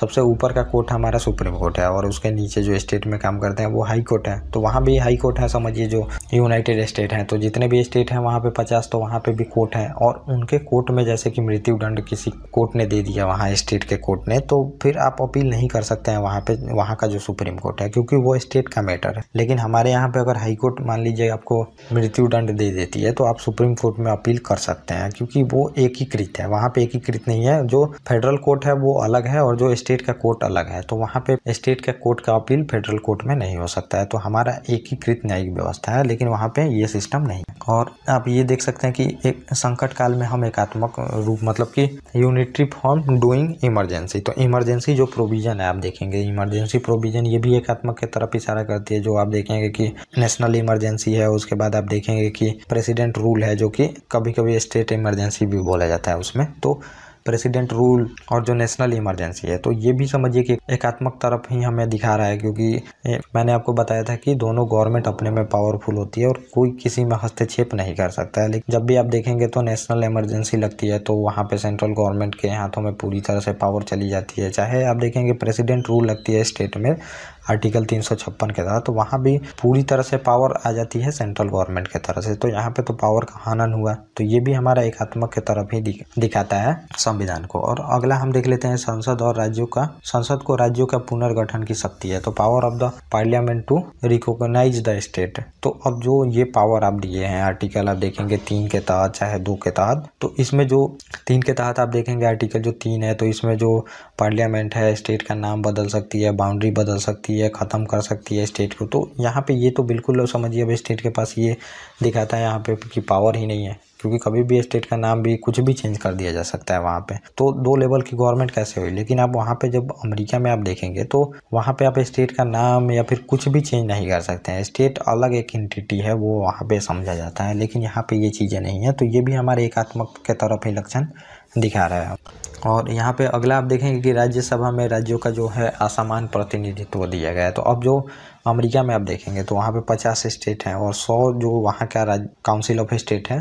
सबसे ऊपर का कोर्ट हमारा सुप्रीम कोर्ट है और उसके नीचे जो स्टेट में काम करते हैं वो हाई कोर्ट है तो वहाँ भी हाई कोर्ट है समझिए जो यूनाइटेड स्टेट हैं तो जितने भी स्टेट हैं वहाँ पे पचास तो वहाँ पे भी कोर्ट है और उनके कोर्ट में जैसे कि मृत्यु दंड किसी कोर्ट ने दे दिया वहाँ स्टेट के कोर्ट ने तो फिर आप अपील नहीं कर सकते हैं वहाँ पे वहाँ का जो सुप्रीम कोर्ट है क्योंकि वो स्टेट का मैटर है लेकिन हमारे यहाँ पे अगर हाई कोर्ट मान लीजिए आपको मृत्यु दंड दे देती है तो आप सुप्रीम कोर्ट में अपील कर सकते हैं क्योंकि वो एकीकृत है वहाँ पे एकीकृत नहीं है जो फेडरल कोर्ट है वो अलग है और जो स्टेट का कोर्ट अलग है तो वहाँ पे स्टेट का कोर्ट का अपील फेडरल कोर्ट में नहीं हो सकता है तो हमारा एकीकृत न्यायिक व्यवस्था है लेकिन वहाँ पे ये सिस्टम नहीं है और आप ये देख सकते हैं कि एक संकट काल में हम एकात्मक रूप मतलब कि यूनिट्री फॉर्म डूइंग इमरजेंसी तो इमरजेंसी जो प्रोविजन है आप देखेंगे इमरजेंसी प्रोविजन ये भी एकात्मक के तरफ इशारा करती है जो आप देखेंगे कि नेशनल इमरजेंसी है उसके बाद आप देखेंगे कि प्रेसिडेंट रूल है जो कि कभी कभी स्टेट इमरजेंसी भी बोला जाता है उसमें तो प्रेसिडेंट रूल और जो नेशनल इमरजेंसी है तो ये भी समझिए कि एकात्मक तरफ ही हमें दिखा रहा है क्योंकि मैंने आपको बताया था कि दोनों गवर्नमेंट अपने में पावरफुल होती है और कोई किसी में हस्तक्षेप नहीं कर सकता है लेकिन जब भी आप देखेंगे तो नेशनल इमरजेंसी लगती है तो वहाँ पर सेंट्रल गवर्नमेंट के हाथों में पूरी तरह से पावर चली जाती है चाहे आप देखेंगे प्रेसिडेंट रूल लगती है स्टेट में आर्टिकल तीन के तहत तो वहाँ भी पूरी तरह से पावर आ जाती है सेंट्रल गवर्नमेंट के तरफ से तो यहाँ पे तो पावर का हनन हुआ तो ये भी हमारा एकात्मक के तरफ ही दिखाता है संविधान को और अगला हम देख लेते हैं संसद और राज्यों का संसद को राज्यों का पुनर्गठन की शक्ति है तो power of the parliament to recognise the state तो अब जो ये पावर आप दिए हैं आर्टिकल आप देखेंगे तीन के तहत चाहे दो के तहत तो इसमें जो तीन के तहत आप देखेंगे आर्टिकल जो तीन है तो इसमें जो पार्लियामेंट है स्टेट का नाम बदल सकती है बाउंड्री बदल सकती है सकती है ख़त्म कर सकती है स्टेट को तो यहाँ पे ये तो बिल्कुल समझिए अब स्टेट के पास ये दिखाता है यहाँ पे कि पावर ही नहीं है क्योंकि कभी भी स्टेट का नाम भी कुछ भी चेंज कर दिया जा सकता है वहाँ पे तो दो लेवल की गवर्नमेंट कैसे हुई लेकिन आप वहाँ पे जब अमेरिका में आप देखेंगे तो वहाँ पे आप स्टेट का नाम या फिर कुछ भी चेंज नहीं कर सकते हैं स्टेट अलग एक इंटिटी है वो वहाँ पर समझा जाता है लेकिन यहाँ पर ये चीज़ें नहीं है तो ये भी हमारे एकात्मक के तरफ ही लक्षण दिखा रहा है और यहाँ पे अगला आप देखेंगे कि राज्यसभा में राज्यों का जो है असमान प्रतिनिधित्व दिया गया है तो अब जो अमेरिका में आप देखेंगे तो वहाँ पे पचास स्टेट हैं और सौ जो वहाँ का काउंसिल ऑफ स्टेट है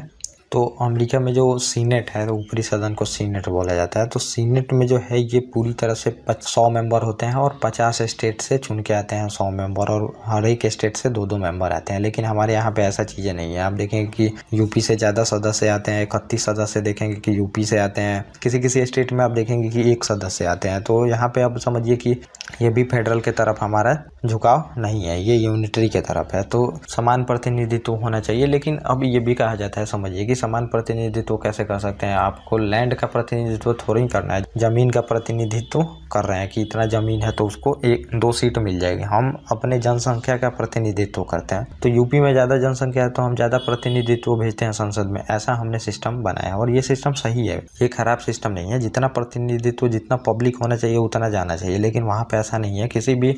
तो अमेरिका में जो सीनेट है तो ऊपरी सदन को सीनेट बोला जाता है तो सीनेट में जो है ये पूरी तरह से सौ मेंबर होते हैं और पचास स्टेट से चुन के आते हैं सौ मेंबर और हर एक स्टेट से दो दो मेंबर आते हैं लेकिन हमारे यहाँ पे ऐसा चीज़ें नहीं है आप देखेंगे कि यूपी से ज़्यादा सदस्य आते हैं इकतीस सदस्य देखेंगे कि यूपी से आते हैं किसी किसी स्टेट में आप देखेंगे कि एक सदस्य आते हैं तो यहाँ पर आप समझिए कि ये भी फेडरल के तरफ हमारा झुकाव नहीं है ये यूनिटरी के तरफ है तो समान प्रतिनिधित्व होना चाहिए लेकिन अब ये भी कहा जाता है समझिए कि समान प्रतिनिधित्व कैसे कर सकते हैं आपको लैंड का प्रतिनिधित्व थोड़ी ही करना है ज़मीन का प्रतिनिधित्व कर रहे हैं कि इतना ज़मीन है तो उसको एक दो सीट मिल जाएगी हम अपने जनसंख्या का प्रतिनिधित्व करते हैं तो यूपी में ज़्यादा जनसंख्या है तो हम ज़्यादा प्रतिनिधित्व भेजते हैं संसद में ऐसा हमने सिस्टम बनाया और ये सिस्टम सही है ये खराब सिस्टम नहीं है जितना प्रतिनिधित्व जितना पब्लिक होना चाहिए उतना जाना चाहिए लेकिन वहाँ पर ऐसा नहीं है किसी भी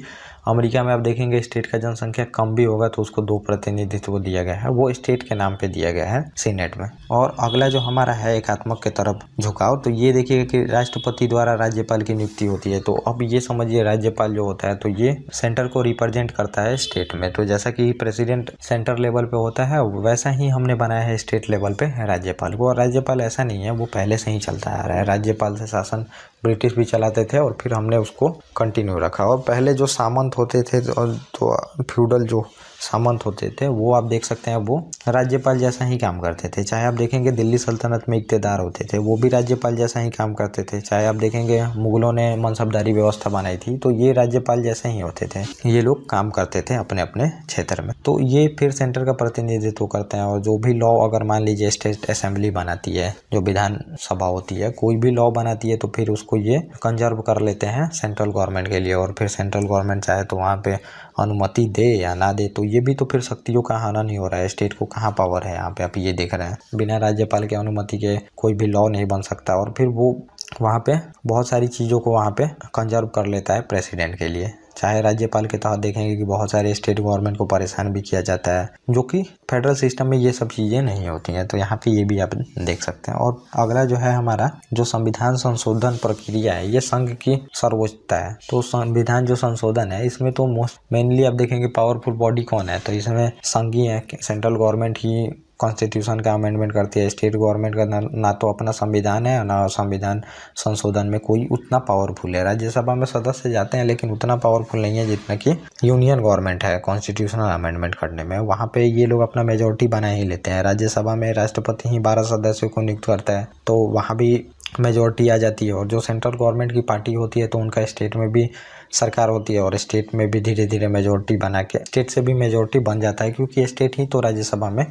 अमेरिका में आप देखेंगे स्टेट का जनसंख्या कम भी होगा तो उसको दो प्रतिनिधित्व दिया गया है वो स्टेट के नाम पे दिया गया है सीनेट में और अगला जो हमारा है एकात्मक के तरफ झुकाव तो ये देखिएगा कि राष्ट्रपति द्वारा राज्यपाल की नियुक्ति होती है तो अब ये समझिए राज्यपाल जो होता है तो ये सेंटर को रिप्रेजेंट करता है स्टेट में तो जैसा कि प्रेसिडेंट सेंटर लेवल पे होता है वैसा ही हमने बनाया है स्टेट लेवल पे राज्यपाल को और राज्यपाल ऐसा नहीं है वो पहले से ही चलता आ रहा है राज्यपाल से शासन ब्रिटिश भी चलाते थे और फिर हमने उसको कंटिन्यू रखा और पहले जो सामंत होते थे और तो फ्यूडल जो सामंत होते थे वो आप देख सकते हैं वो राज्यपाल जैसा ही काम करते थे चाहे आप देखेंगे दिल्ली सल्तनत में इकतेदार होते थे वो भी राज्यपाल जैसा ही काम करते थे चाहे आप देखेंगे मुगलों ने मनसबदारी व्यवस्था बनाई थी तो ये राज्यपाल जैसे ही होते थे ये लोग काम करते थे अपने अपने क्षेत्र में तो ये फिर सेंटर का प्रतिनिधित्व करते हैं और जो भी लॉ अगर मान लीजिए स्टेट असेंबली बनाती है जो विधानसभा होती है कोई भी लॉ बनाती है तो फिर उसको ये कंजर्व कर लेते हैं सेंट्रल गवर्नमेंट के लिए और फिर सेंट्रल गवर्नमेंट चाहे तो वहाँ पे अनुमति दे या ना दे तो ये भी तो फिर शक्तियों का हनन ही हो रहा है स्टेट को कहाँ पावर है यहाँ पे आप ये देख रहे हैं बिना राज्यपाल के अनुमति के कोई भी लॉ नहीं बन सकता और फिर वो वहाँ पे बहुत सारी चीज़ों को वहाँ पे कंजर्व कर लेता है प्रेसिडेंट के लिए चाहे राज्यपाल के तहत देखेंगे कि बहुत सारे स्टेट गवर्नमेंट को परेशान भी किया जाता है जो कि फेडरल सिस्टम में ये सब चीज़ें नहीं होती हैं तो यहाँ पे ये भी आप देख सकते हैं और अगला जो है हमारा जो संविधान संशोधन प्रक्रिया है ये संघ की सर्वोच्चता है तो संविधान जो संशोधन है इसमें तो मोस्ट मेनली आप देखेंगे पावरफुल बॉडी कौन है तो इसमें संघ ही है सेंट्रल गवर्नमेंट ही कॉन्स्टिट्यूशन का अमेंडमेंट करती है स्टेट गवर्नमेंट का ना, ना तो अपना संविधान है ना संविधान संशोधन में कोई उतना पावरफुल है राज्यसभा में सदस्य जाते हैं लेकिन उतना पावरफुल नहीं है जितना कि यूनियन गवर्नमेंट है कॉन्स्टिट्यूशनल अमेंडमेंट करने में वहाँ पे ये लोग अपना मेजोरिटी बना ही लेते हैं राज्यसभा में राष्ट्रपति ही बारह सदस्यों को नियुक्त करता है तो वहाँ भी मेजोरिटी आ जाती है और जो सेंट्रल गवर्नमेंट की पार्टी होती है तो उनका स्टेट में भी सरकार होती है और स्टेट में भी धीरे धीरे मेजोरिटी बना के स्टेट से भी मेजोरिटी बन जाता है क्योंकि स्टेट ही तो राज्यसभा में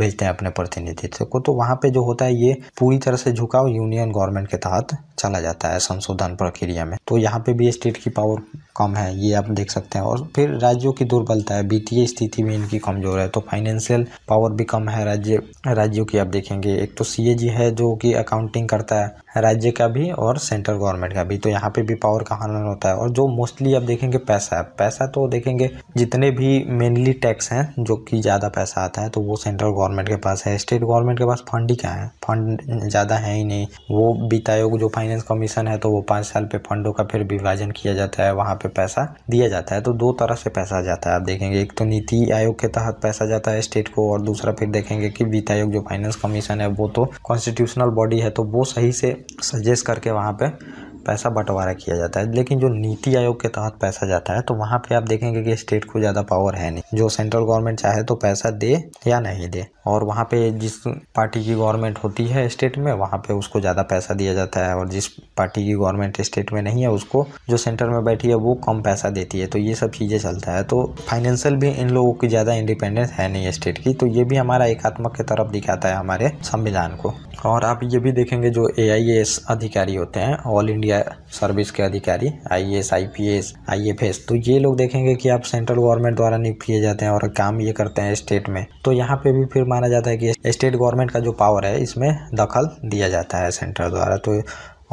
भेजते हैं अपने प्रतिनिधित्व को तो वहाँ पे जो होता है ये पूरी तरह से झुकाव यूनियन गवर्नमेंट के तहत चला जाता है संशोधन प्रक्रिया में तो यहाँ पे भी स्टेट की पावर कम है ये आप देख सकते हैं और फिर राज्यों की दुर्बलता है वित्तीय स्थिति भी इनकी कमजोर है तो फाइनेंशियल पावर भी कम है राज्य राज्यों की आप देखेंगे एक तो सी है जो कि अकाउंटिंग करता है राज्य का भी और सेंट्रल गवर्नमेंट का भी तो यहाँ पे भी पावर का हनन होता है और जो मोस्ट मोस्टली आप देखेंगे पैसा है पैसा तो देखेंगे जितने भी मेनली टैक्स हैं जो कि ज़्यादा पैसा आता है तो वो सेंट्रल गवर्नमेंट के पास है स्टेट गवर्नमेंट के पास फंड ही क्या है फंड ज़्यादा है ही नहीं वो वित्त आयोग जो फाइनेंस कमीशन है तो वो पाँच साल पे फंडों का फिर विभाजन किया जाता है वहाँ पे पैसा दिया जाता है तो दो तरह से पैसा जाता है आप देखेंगे एक तो नीति आयोग के तहत पैसा जाता है स्टेट को और दूसरा फिर देखेंगे कि वित्त आयोग जो फाइनेंस कमीशन है वो तो कॉन्स्टिट्यूशनल बॉडी है तो वो सही से सजेस्ट करके वहाँ पर पैसा बंटवारा किया जाता है लेकिन जो नीति आयोग के तहत पैसा जाता है तो वहाँ पे आप देखेंगे कि स्टेट को ज़्यादा पावर है नहीं जो सेंट्रल गवर्नमेंट चाहे तो पैसा दे या नहीं दे और वहाँ पे जिस पार्टी की गवर्नमेंट होती है स्टेट में वहाँ पे उसको ज़्यादा पैसा दिया जाता है और जिस पार्टी की गवर्नमेंट स्टेट में नहीं है उसको जो सेंटर में बैठी है वो कम पैसा देती है तो ये सब चीज़ें चलता है तो फाइनेंशियल भी इन लोगों की ज़्यादा इंडिपेंडेंस है नहीं स्टेट की तो ये भी हमारा एकात्मक की तरफ दिखाता है हमारे संविधान को और आप ये भी देखेंगे जो ए अधिकारी होते हैं ऑल इंडिया या सर्विस के अधिकारी I S I P S I F S तो ये लोग देखेंगे कि आप सेंट्रल गवर्नमेंट द्वारा नियुक्त किए जाते हैं और काम ये करते हैं स्टेट में तो यहाँ पे भी फिर माना जाता है कि स्टेट गवर्नमेंट का जो पावर है इसमें दखल दिया जाता है सेंटर द्वारा तो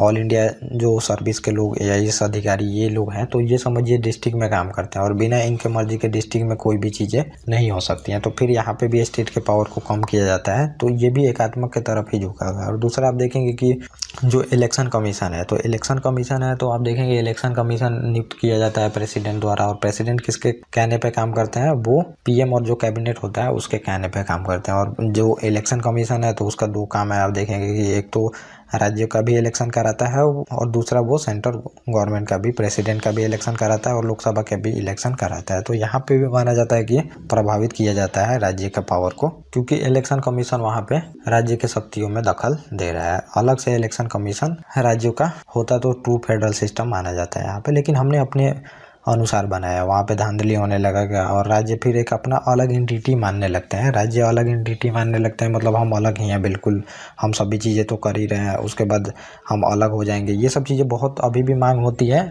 ऑल इंडिया जो सर्विस के लोग ए आई अधिकारी ये लोग हैं तो ये समझिए डिस्ट्रिक्ट में काम करते हैं और बिना इनके मर्जी के डिस्ट्रिक्ट में कोई भी चीज़ें नहीं हो सकती हैं तो फिर यहाँ पे भी स्टेट के पावर को कम किया जाता है तो ये भी एकात्मक के तरफ ही झुका हुआ है और दूसरा आप देखेंगे कि जो इलेक्शन कमीशन है तो इलेक्शन कमीशन है तो आप देखेंगे इलेक्शन कमीशन नियुक्त किया जाता है प्रेसिडेंट द्वारा और प्रेसिडेंट किसके कहने पर काम करते हैं वो पी और जो कैबिनेट होता है उसके कहने पर काम करते हैं और जो इलेक्शन कमीशन है तो उसका दो काम है आप देखेंगे कि एक तो राज्य का भी इलेक्शन कराता है और दूसरा वो सेंट्रल गवर्नमेंट का भी प्रेसिडेंट का भी इलेक्शन कराता है और लोकसभा का भी इलेक्शन कराता है तो यहाँ पे भी माना जाता है कि प्रभावित किया जाता है राज्य के पावर को क्योंकि इलेक्शन कमीशन वहाँ पे राज्य के शक्तियों में दखल दे रहा है अलग से इलेक्शन कमीशन राज्यों का होता तो टू फेडरल सिस्टम माना जाता है यहाँ पे लेकिन हमने अपने अनुसार बनाया वहाँ पे धांधली होने लगा गया और राज्य फिर एक अपना अलग इंटिटी मानने लगते हैं राज्य अलग इंटिटी मानने लगते हैं मतलब हम अलग ही हैं बिल्कुल हम सभी चीज़ें तो कर ही रहे हैं उसके बाद हम अलग हो जाएंगे ये सब चीज़ें बहुत अभी भी मांग होती है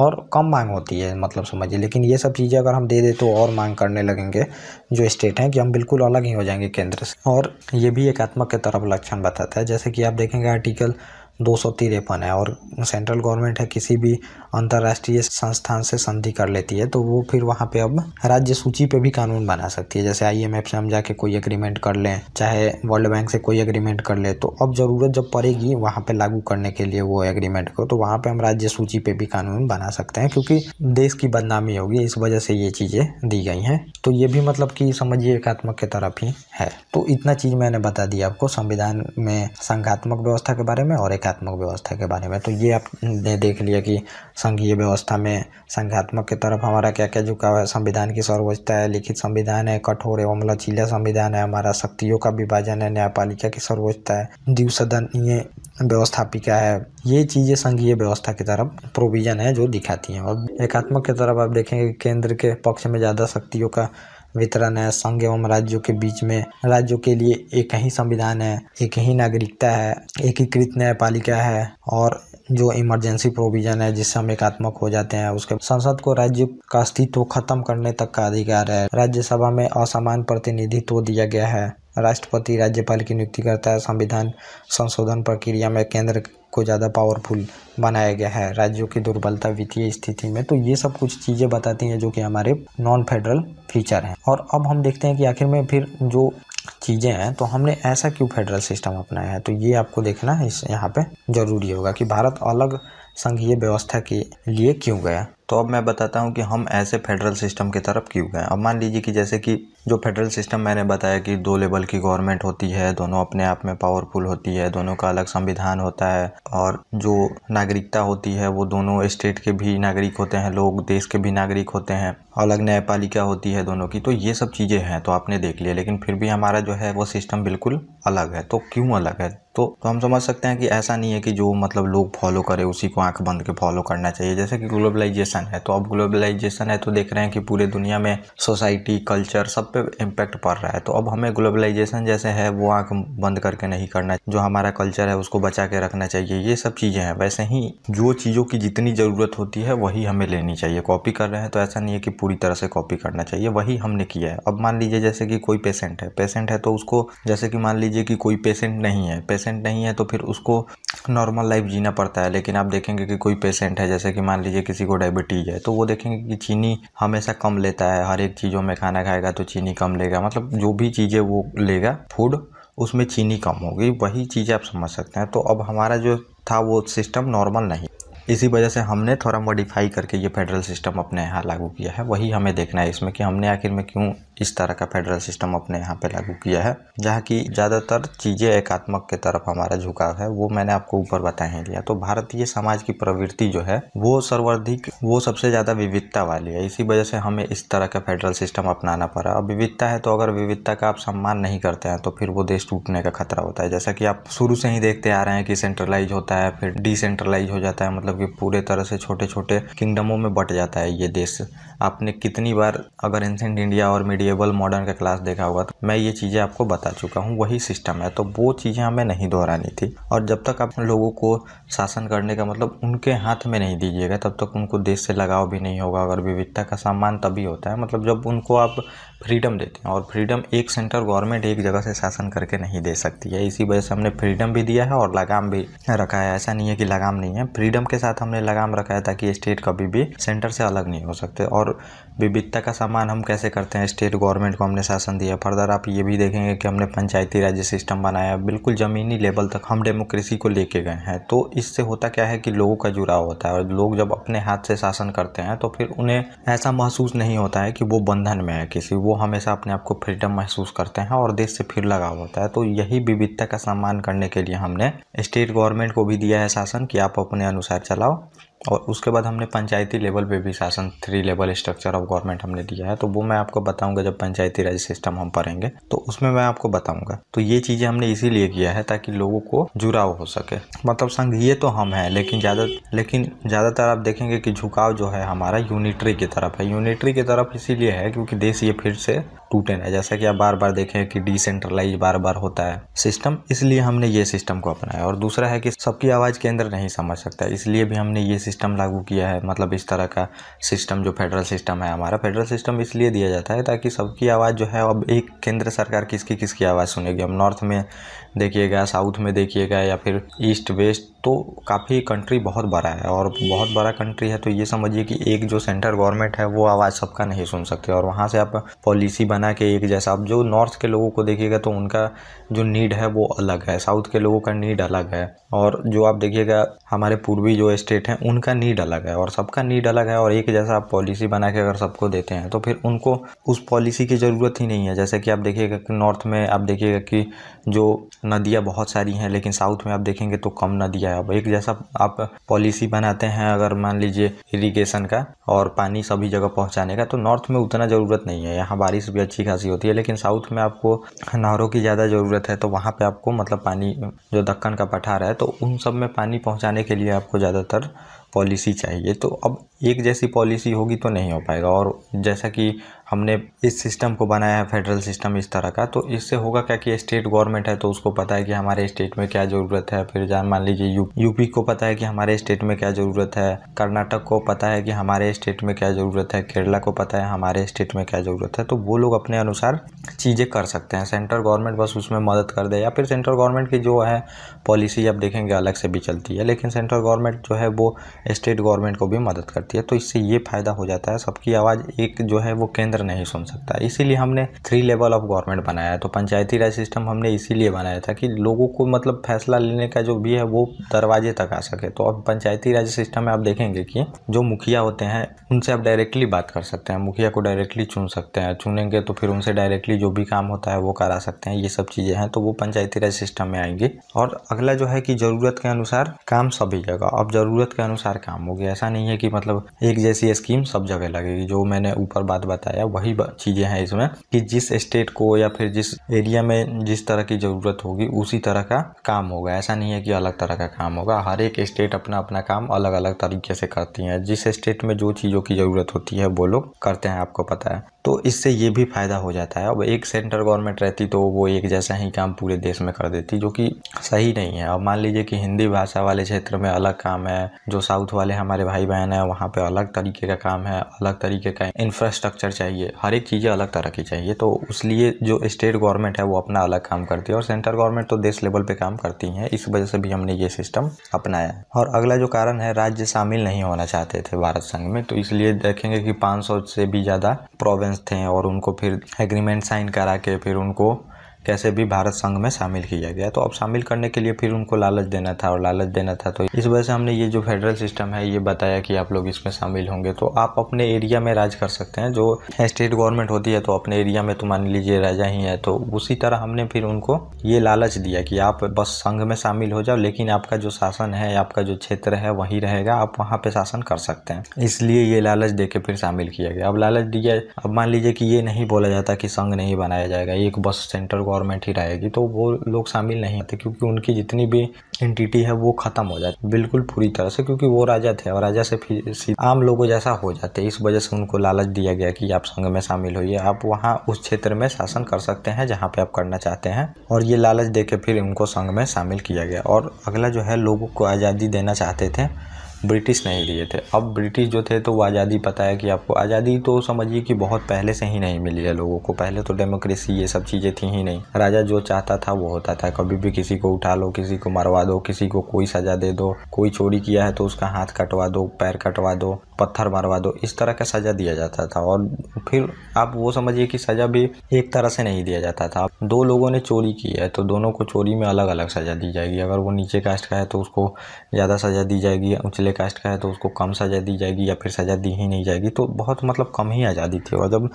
और कम मांग होती है मतलब समझिए लेकिन ये सब चीज़ें अगर हम दे दें तो और मांग करने लगेंगे जो स्टेट हैं कि हम बिल्कुल अलग ही हो जाएंगे केंद्र से और ये भी एकात्मक के तरफ लक्षण बताता है जैसे कि आप देखेंगे आर्टिकल दो सौ तिरपन है और सेंट्रल गवर्नमेंट है किसी भी अंतर्राष्ट्रीय संस्थान से संधि कर लेती है तो वो फिर वहाँ पे अब राज्य सूची पे भी कानून बना सकती है जैसे आईएमएफ से हम जाके कोई एग्रीमेंट कर लें चाहे वर्ल्ड बैंक से कोई एग्रीमेंट कर ले तो अब ज़रूरत जब पड़ेगी वहाँ पर लागू करने के लिए वो एग्रीमेंट को तो वहाँ पर हम राज्य सूची पर भी कानून बना सकते हैं क्योंकि देश की बदनामी होगी इस वजह से ये चीज़ें दी गई हैं तो ये भी मतलब कि समझिए एकात्मक के तरफ ही है तो इतना चीज़ मैंने बता दिया आपको संविधान में संघात्मक व्यवस्था के बारे में और एक संख्यात्मक व्यवस्था के बारे में तो ये आपने देख लिया कि संघीय व्यवस्था में संख्यात्मक की तरफ हमारा क्या क्या झुकाव है संविधान की सर्वोच्चता है लिखित संविधान है कठोर एवं लचीला संविधान है हमारा शक्तियों का विभाजन है न्यायपालिका की सर्वोच्चता है द्विसदनीय व्यवस्थापिका है ये चीज़ें संघीय व्यवस्था की तरफ प्रोविजन है जो दिखाती हैं और एकात्मक की तरफ आप देखेंगे केंद्र के पक्ष में ज़्यादा शक्तियों का वितरण है संघ एवं राज्यों के बीच में राज्यों के लिए एक ही संविधान है एक ही नागरिकता है एकीकृत न्यायपालिका है और जो इमरजेंसी प्रोविजन है जिससे हम एकात्मक हो जाते हैं उसके संसद को राज्य का अस्तित्व खत्म करने तक का अधिकार है राज्यसभा में असमान प्रतिनिधित्व दिया गया है राष्ट्रपति राज्यपाल की नियुक्ति करता है संविधान संशोधन प्रक्रिया में केंद्र को ज़्यादा पावरफुल बनाया गया है राज्यों की दुर्बलता वित्तीय स्थिति में तो ये सब कुछ चीज़ें बताती हैं जो कि हमारे नॉन फेडरल फीचर हैं और अब हम देखते हैं कि आखिर में फिर जो चीज़ें हैं तो हमने ऐसा क्यों फेडरल सिस्टम अपनाया है तो ये आपको देखना इस यहाँ पे ज़रूरी होगा कि भारत अलग संघीय व्यवस्था के लिए क्यों गया तो अब मैं बताता हूँ कि हम ऐसे फेडरल सिस्टम की तरफ क्यों गए अब मान लीजिए कि जैसे कि जो फेडरल सिस्टम मैंने बताया कि दो लेवल की गवर्नमेंट होती है दोनों अपने आप में पावरफुल होती है दोनों का अलग संविधान होता है और जो नागरिकता होती है वो दोनों स्टेट के भी नागरिक होते हैं लोग देश के भी नागरिक होते हैं अलग न्यायपालिका होती है दोनों की तो ये सब चीज़ें हैं तो आपने देख लिया लेकिन फिर भी हमारा जो है वो सिस्टम बिल्कुल अलग है तो क्यों अलग है तो तो हम समझ सकते हैं कि ऐसा नहीं है कि जो मतलब लोग फॉलो करें उसी को आंख बंद के फॉलो करना चाहिए जैसे कि ग्लोबलाइजेशन है तो अब ग्लोबलाइजेशन है तो देख रहे हैं कि पूरे दुनिया में सोसाइटी कल्चर सब पे पे इम्पैक्ट पड़ रहा है तो अब हमें ग्लोबलाइजेशन जैसे है वो आँख बंद करके नहीं करना जो हमारा कल्चर है उसको बचा के रखना चाहिए ये सब चीज़ें हैं वैसे ही जो चीज़ों की जितनी ज़रूरत होती है वही हमें लेनी चाहिए कॉपी कर रहे हैं तो ऐसा नहीं है कि पूरी तरह से कॉपी करना चाहिए वही हमने किया है अब मान लीजिए जैसे कि कोई पेशेंट है पेशेंट है तो उसको जैसे कि मान लीजिए कि कोई पेशेंट नहीं है पेशेंट नहीं है तो फिर उसको नॉर्मल लाइफ जीना पड़ता है लेकिन आप देखेंगे कि कोई पेशेंट है जैसे कि मान लीजिए किसी को डायबिटीज़ है तो वो देखेंगे कि चीनी हमेशा कम लेता है हर एक चीज़ों में खाना खाएगा तो चीनी चीनी कम लेगा मतलब जो भी चीज़ें वो लेगा फूड उसमें चीनी कम होगी वही चीज़ आप समझ सकते हैं तो अब हमारा जो था वो सिस्टम नॉर्मल नहीं इसी वजह से हमने थोड़ा मॉडिफाई करके ये फेडरल सिस्टम अपने यहाँ लागू किया है वही हमें देखना है इसमें कि हमने आखिर में क्यों इस तरह का फेडरल सिस्टम अपने यहाँ पे लागू किया है जहाँ की ज़्यादातर चीज़ें एकात्मक के तरफ हमारा झुकाव है वो मैंने आपको ऊपर बता ही लिया तो भारतीय समाज की प्रवृत्ति जो है वो सर्वाधिक वो सबसे ज़्यादा विविधता वाली है इसी वजह से हमें इस तरह का फेडरल सिस्टम अपनाना पड़ा और विविधता है तो अगर विविधता का आप सम्मान नहीं करते हैं तो फिर वो देश टूटने का खतरा होता है जैसा कि आप शुरू से ही देखते आ रहे हैं कि सेंट्रलाइज होता है फिर डिसेंट्रलाइज हो जाता है मतलब कि पूरे तरह से छोटे छोटे किंगडमों में बट जाता है ये देश आपने कितनी बार अगर एंसेंट इंडिया और मीडियबल मॉडर्न का क्लास देखा होगा तो मैं ये चीज़ें आपको बता चुका हूँ वही सिस्टम है तो वो चीज़ें हमें नहीं दोहरानी थी और जब तक आप लोगों को शासन करने का मतलब उनके हाथ में नहीं दीजिएगा तब तक उनको देश से लगाव भी नहीं होगा अगर विविधता का सम्मान तभी होता है मतलब जब उनको आप फ्रीडम देते हैं और फ्रीडम एक सेंटर गवर्नमेंट एक जगह से शासन करके नहीं दे सकती है इसी वजह से हमने फ्रीडम भी दिया है और लगाम भी रखा है ऐसा नहीं है कि लगाम नहीं है फ्रीडम के साथ हमने लगाम रखा है ताकि स्टेट कभी भी सेंटर से अलग नहीं हो सकते और विविधता का सम्मान हम कैसे करते हैं स्टेट गवर्नमेंट को हमने शासन दिया फर्दर आप ये भी देखेंगे कि हमने पंचायती राज्य सिस्टम बनाया बिल्कुल ज़मीनी लेवल तक हम डेमोक्रेसी को लेके गए हैं तो इससे होता क्या है कि लोगों का जुड़ाव होता है और लोग जब अपने हाथ से शासन करते हैं तो फिर उन्हें ऐसा महसूस नहीं होता है कि वो बंधन में है किसी वो वो हमेशा अपने आप को फ्रीडम महसूस करते हैं और देश से फिर लगाव होता है तो यही विविधता का सम्मान करने के लिए हमने स्टेट गवर्नमेंट को भी दिया है शासन कि आप अपने अनुसार चलाओ और उसके बाद हमने पंचायती लेवल पे भी शासन three level structure of government हमने दिया है तो वो मैं आपको बताऊंगा जब पंचायती राज सिस्टम हम पढ़ेंगे तो उसमें मैं आपको बताऊंगा तो ये चीज़ें हमने इसीलिए किया है ताकि लोगों को जुड़ाव हो सके मतलब संघीय तो हम हैं लेकिन ज़्यादा लेकिन ज़्यादातर आप देखेंगे कि झुकाव जो है हमारा यूनिटरी की तरफ है यूनिटरी की तरफ इसीलिए है क्योंकि देश ये फिर से टू टेन है जैसा कि आप बार बार देखें कि डिसेंट्रलाइज बार बार होता है सिस्टम इसलिए हमने ये सिस्टम को अपनाया और दूसरा है कि सबकी आवाज़ केंद्र नहीं समझ सकता इसलिए भी हमने ये सिस्टम लागू किया है मतलब इस तरह का सिस्टम जो फेडरल सिस्टम है हमारा फेडरल सिस्टम इसलिए दिया जाता है ताकि सबकी आवाज़ जो है अब एक केंद्र सरकार किसकी किसकी आवाज़ सुनेगी अब नॉर्थ में देखिएगा साउथ में देखिएगा या फिर ईस्ट वेस्ट तो काफ़ी कंट्री बहुत बड़ा है और बहुत बड़ा कंट्री है तो ये समझिए कि एक जो सेंटर गवर्नमेंट है वो आवाज़ सबका नहीं सुन सकते और वहाँ से आप पॉलिसी बना के एक जैसा आप जो नॉर्थ के लोगों को देखिएगा तो उनका जो नीड है वो अलग है साउथ के लोगों का नीड अलग है और जो आप देखिएगा हमारे पूर्वी जो स्टेट हैं उनका नीड अलग है और सबका नीड अलग है और एक जैसा आप पॉलिसी बना के अगर सबको देते हैं तो फिर उनको उस पॉलिसी की ज़रूरत ही नहीं है जैसे कि आप देखिएगा कि नॉर्थ में आप देखिएगा कि जो नदियाँ बहुत सारी हैं लेकिन साउथ में आप देखेंगे तो कम नदियाँ है अब एक जैसा आप पॉलिसी बनाते हैं अगर मान लीजिए इरीगेशन का और पानी सभी जगह पहुंचाने का तो नॉर्थ में उतना ज़रूरत नहीं है यहाँ बारिश भी अच्छी खासी होती है लेकिन साउथ में आपको नहरों की ज़्यादा ज़रूरत है तो वहाँ पर आपको मतलब पानी जो दक्कन का पठार है तो उन सब में पानी पहुँचाने के लिए आपको ज़्यादातर पॉलिसी चाहिए तो अब एक जैसी पॉलिसी होगी तो नहीं हो पाएगा और जैसा कि हमने इस सिस्टम को बनाया है फेडरल सिस्टम इस तरह का तो इससे होगा क्या कि स्टेट गवर्नमेंट है तो उसको पता है कि हमारे स्टेट में क्या ज़रूरत है फिर जहाँ मान लीजिए यू यूपी को पता है कि हमारे स्टेट में क्या ज़रूरत है कर्नाटक को पता है कि हमारे स्टेट में क्या ज़रूरत है केरला को पता है हमारे स्टेट में क्या ज़रूरत है तो वो लोग अपने अनुसार चीज़ें कर सकते हैं सेंट्रल गवर्नमेंट बस उसमें मदद कर दे या फिर सेंट्रल गवर्नमेंट की जो है पॉलिसी आप देखेंगे अलग से भी चलती है लेकिन सेंट्रल गवर्नमेंट जो है वो स्टेट गवर्नमेंट को भी मदद करती है तो इससे ये फ़ायदा हो जाता है सबकी आवाज़ एक जो है वो केंद्र आंसर नहीं सुन सकता इसीलिए हमने थ्री लेवल ऑफ गवर्नमेंट बनाया है तो पंचायती राज सिस्टम हमने इसीलिए बनाया था कि लोगों को मतलब फैसला लेने का जो भी है वो दरवाजे तक आ सके तो अब पंचायती राज सिस्टम में आप देखेंगे कि जो मुखिया होते हैं उनसे आप डायरेक्टली बात कर सकते हैं मुखिया को डायरेक्टली चुन सकते हैं चुनेंगे तो फिर उनसे डायरेक्टली जो भी काम होता है वो करा सकते हैं ये सब चीज़ें हैं तो वो पंचायती राज सिस्टम में आएंगी और अगला जो है कि ज़रूरत के अनुसार काम सभी जगह अब ज़रूरत के अनुसार काम हो गया ऐसा नहीं है कि मतलब एक जैसी स्कीम सब जगह लगेगी जो मैंने ऊपर बात बताया वही चीज़ें हैं इसमें कि जिस स्टेट को या फिर जिस एरिया में जिस तरह की ज़रूरत होगी उसी तरह का काम होगा ऐसा नहीं है कि अलग तरह का काम होगा हर एक स्टेट अपना अपना काम अलग अलग तरीके से करती हैं जिस स्टेट में जो चीज़ों की ज़रूरत होती है वो लोग करते हैं आपको पता है तो इससे ये भी फ़ायदा हो जाता है अब एक सेंट्रल गवर्नमेंट रहती तो वो एक जैसा ही काम पूरे देश में कर देती जो कि सही नहीं है अब मान लीजिए कि हिंदी भाषा वाले क्षेत्र में अलग काम है जो साउथ वाले हमारे भाई बहन हैं वहाँ पे अलग तरीके का काम है अलग तरीके का इंफ्रास्ट्रक्चर चाहिए हर एक चीज़ें अलग तरह की चाहिए तो उस लिए जो स्टेट गवर्नमेंट है वो अपना अलग काम करती है और सेंट्रल गवर्नमेंट तो देश लेवल पर काम करती है इस वजह से भी हमने ये सिस्टम अपनाया और अगला जो कारण है राज्य शामिल नहीं होना चाहते थे भारत संघ में तो इसलिए देखेंगे कि पाँच से भी ज़्यादा प्रोविंस पेरेंट्स थे और उनको फिर एग्रीमेंट साइन करा के फिर उनको कैसे भी भारत संघ में शामिल किया गया तो अब शामिल करने के लिए फिर उनको लालच देना था और लालच देना था तो इस वजह से हमने ये जो फेडरल सिस्टम है ये बताया कि आप लोग इसमें शामिल होंगे तो आप अपने एरिया में राज कर सकते हैं जो स्टेट गवर्नमेंट होती है तो अपने एरिया में तो मान लीजिए राजा ही है तो उसी तरह हमने फिर उनको ये लालच दिया कि आप बस संघ में शामिल हो जाओ लेकिन आपका जो शासन है आपका जो क्षेत्र है वही रहेगा आप वहाँ पे शासन कर सकते हैं इसलिए ये लालच दे के फिर शामिल किया गया अब लालच दिया अब मान लीजिए कि ये नहीं बोला जाता कि संघ नहीं बनाया जाएगा एक बस सेंट्रल गवर्नमेंट गवर्नमेंट ही रहेगी तो वो लोग शामिल नहीं आते क्योंकि उनकी जितनी भी एंटिटी है वो ख़त्म हो जाती बिल्कुल पूरी तरह से क्योंकि वो राजा थे और राजा से फिर आम लोगों जैसा हो जाते इस वजह से उनको लालच दिया गया कि आप संघ में शामिल होइए आप वहाँ उस क्षेत्र में शासन कर सकते हैं जहाँ पे आप करना चाहते हैं और ये लालच दे के फिर उनको संघ में शामिल किया गया और अगला जो है लोगों को आज़ादी देना चाहते थे ब्रिटिश नहीं दिए थे अब ब्रिटिश जो थे तो वो आज़ादी पता है कि आपको आज़ादी तो समझिए कि बहुत पहले से ही नहीं मिली है लोगों को पहले तो डेमोक्रेसी ये सब चीज़ें थी ही नहीं राजा जो चाहता था वो होता था कभी भी किसी को उठा लो किसी को मरवा दो किसी को कोई सजा दे दो कोई चोरी किया है तो उसका हाथ कटवा दो पैर कटवा दो पत्थर मारवा दो इस तरह का सज़ा दिया जाता था और फिर आप वो समझिए कि सज़ा भी एक तरह से नहीं दिया जाता था दो लोगों ने चोरी की है तो दोनों को चोरी में अलग अलग सज़ा दी जाएगी अगर वो नीचे कास्ट का है तो उसको ज़्यादा सज़ा दी जाएगी उचले कास्ट का है तो उसको कम सज़ा दी जाएगी या फिर सज़ा दी ही नहीं जाएगी तो बहुत मतलब कम ही आज़ादी थी और जब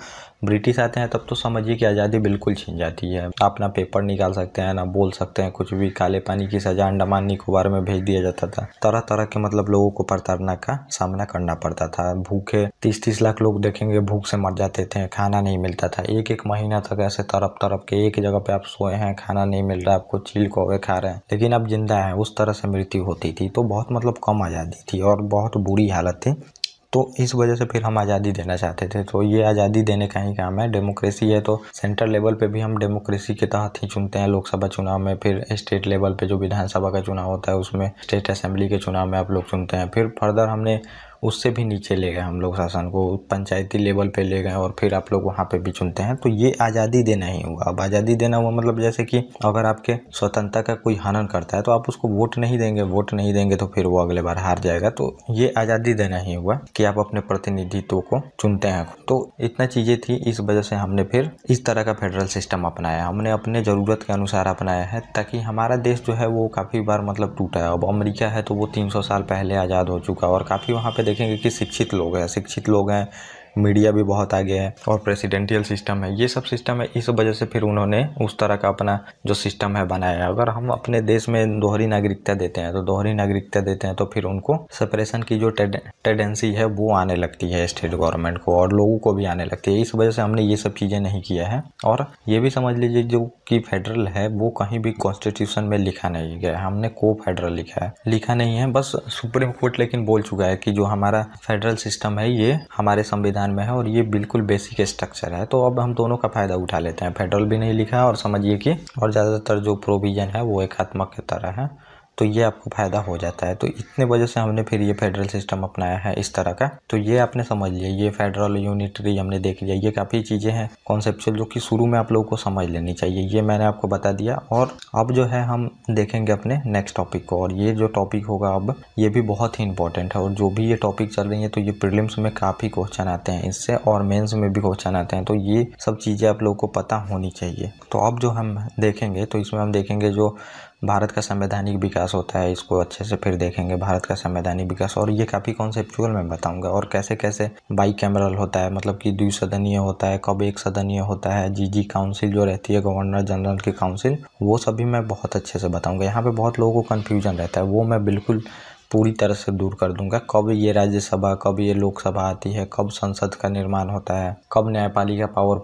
ब्रिटिश आते हैं तब तो समझिए कि आज़ादी बिल्कुल छीन जाती है आप ना पेपर निकाल सकते हैं ना बोल सकते हैं कुछ भी काले पानी की सजा अंडमान निकोबार में भेज दिया जाता था तरह तरह के मतलब लोगों को प्रताड़ना का सामना करना पड़ता था भूखे तीस तीस लाख लोग देखेंगे भूख से मर जाते थे खाना नहीं मिलता था एक एक महीना तक ऐसे तरफ तरफ के एक जगह पे आप सोए हैं खाना नहीं मिल रहा आपको चील को खा रहे हैं लेकिन अब जिंदा है उस तरह से मृत्यु होती थी तो बहुत मतलब कम आज़ादी थी और बहुत बुरी हालत थी तो इस वजह से फिर हम आज़ादी देना चाहते थे तो ये आज़ादी देने का ही काम है डेमोक्रेसी है तो सेंट्रल लेवल पे भी हम डेमोक्रेसी के तहत ही चुनते हैं लोकसभा चुनाव में फिर स्टेट लेवल पे जो विधानसभा का चुनाव होता है उसमें स्टेट असेंबली के चुनाव में आप लोग चुनते हैं फिर फर्दर हमने उससे भी नीचे ले गए हम लोग शासन को पंचायती लेवल पे ले गए और फिर आप लोग वहाँ पे भी चुनते हैं तो ये आज़ादी देना ही हुआ अब आज़ादी देना हुआ मतलब जैसे कि अगर आपके स्वतंत्रता का कोई हनन करता है तो आप उसको वोट नहीं देंगे वोट नहीं देंगे तो फिर वो अगले बार हार जाएगा तो ये आज़ादी देना ही हुआ कि आप अपने प्रतिनिधित्व को चुनते हैं तो इतना चीज़ें थी इस वजह से हमने फिर इस तरह का फेडरल सिस्टम अपनाया हमने अपने ज़रूरत के अनुसार अपनाया है ताकि हमारा देश जो है वो काफ़ी बार मतलब टूटा है अब अमेरिका है तो वो 300 साल पहले आज़ाद हो चुका और काफ़ी वहाँ पे देखेंगे कि शिक्षित लोग हैं शिक्षित लोग हैं मीडिया भी बहुत आगे है और प्रेसिडेंटियल सिस्टम है ये सब सिस्टम है इस वजह से फिर उन्होंने उस तरह का अपना जो सिस्टम है बनाया है अगर हम अपने देश में दोहरी नागरिकता देते हैं तो दोहरी नागरिकता देते हैं तो फिर उनको सेपरेशन की जो टेंडेंसी है वो आने लगती है स्टेट गवर्नमेंट को और लोगों को भी आने लगती है इस वजह से हमने ये सब चीज़ें नहीं किया है और ये भी समझ लीजिए जो कि फेडरल है वो कहीं भी कॉन्स्टिट्यूशन में लिखा नहीं गया हमने को फेडरल लिखा है लिखा नहीं है बस सुप्रीम कोर्ट लेकिन बोल चुका है कि जो हमारा फेडरल सिस्टम है ये हमारे संविधान संविधान में है और ये बिल्कुल बेसिक स्ट्रक्चर है तो अब हम दोनों का फ़ायदा उठा लेते हैं फेडरल भी नहीं लिखा है और समझिए कि और ज़्यादातर जो प्रोविज़न है वो एकात्मक की तरह है तो ये आपको फ़ायदा हो जाता है तो इतने वजह से हमने फिर ये फेडरल सिस्टम अपनाया है इस तरह का तो ये आपने समझ लिया ये फेडरल यूनिटरी हमने देख लिया ये काफ़ी चीज़ें हैं कॉन्सेप्चुअल जो कि शुरू में आप लोगों को समझ लेनी चाहिए ये मैंने आपको बता दिया और अब जो है हम देखेंगे अपने नेक्स्ट टॉपिक को और ये जो टॉपिक होगा अब ये भी बहुत ही इंपॉर्टेंट है और जो भी ये टॉपिक चल रही है तो ये प्रिलिम्स में काफ़ी क्वेश्चन आते हैं इससे और मेन्स में भी क्वेश्चन आते हैं तो ये सब चीज़ें आप लोगों को पता होनी चाहिए तो अब जो हम देखेंगे तो इसमें हम देखेंगे जो भारत का संवैधानिक विकास होता है इसको अच्छे से फिर देखेंगे भारत का संवैधानिक विकास और ये काफ़ी कॉन्सेप्चुअल मैं बताऊंगा और कैसे कैसे बाई कैमरल होता है मतलब कि द्विसदनीय होता है कब एक सदनीय होता है जी जी काउंसिल जो रहती है गवर्नर जनरल की काउंसिल वो सभी मैं बहुत अच्छे से बताऊँगा यहाँ पर बहुत लोगों को कन्फ्यूजन रहता है वो मैं बिल्कुल पूरी तरह से दूर कर दूंगा कब ये राज्यसभा कब ये लोकसभा आती है कब संसद का निर्माण होता है कब न्यायपालिका पावर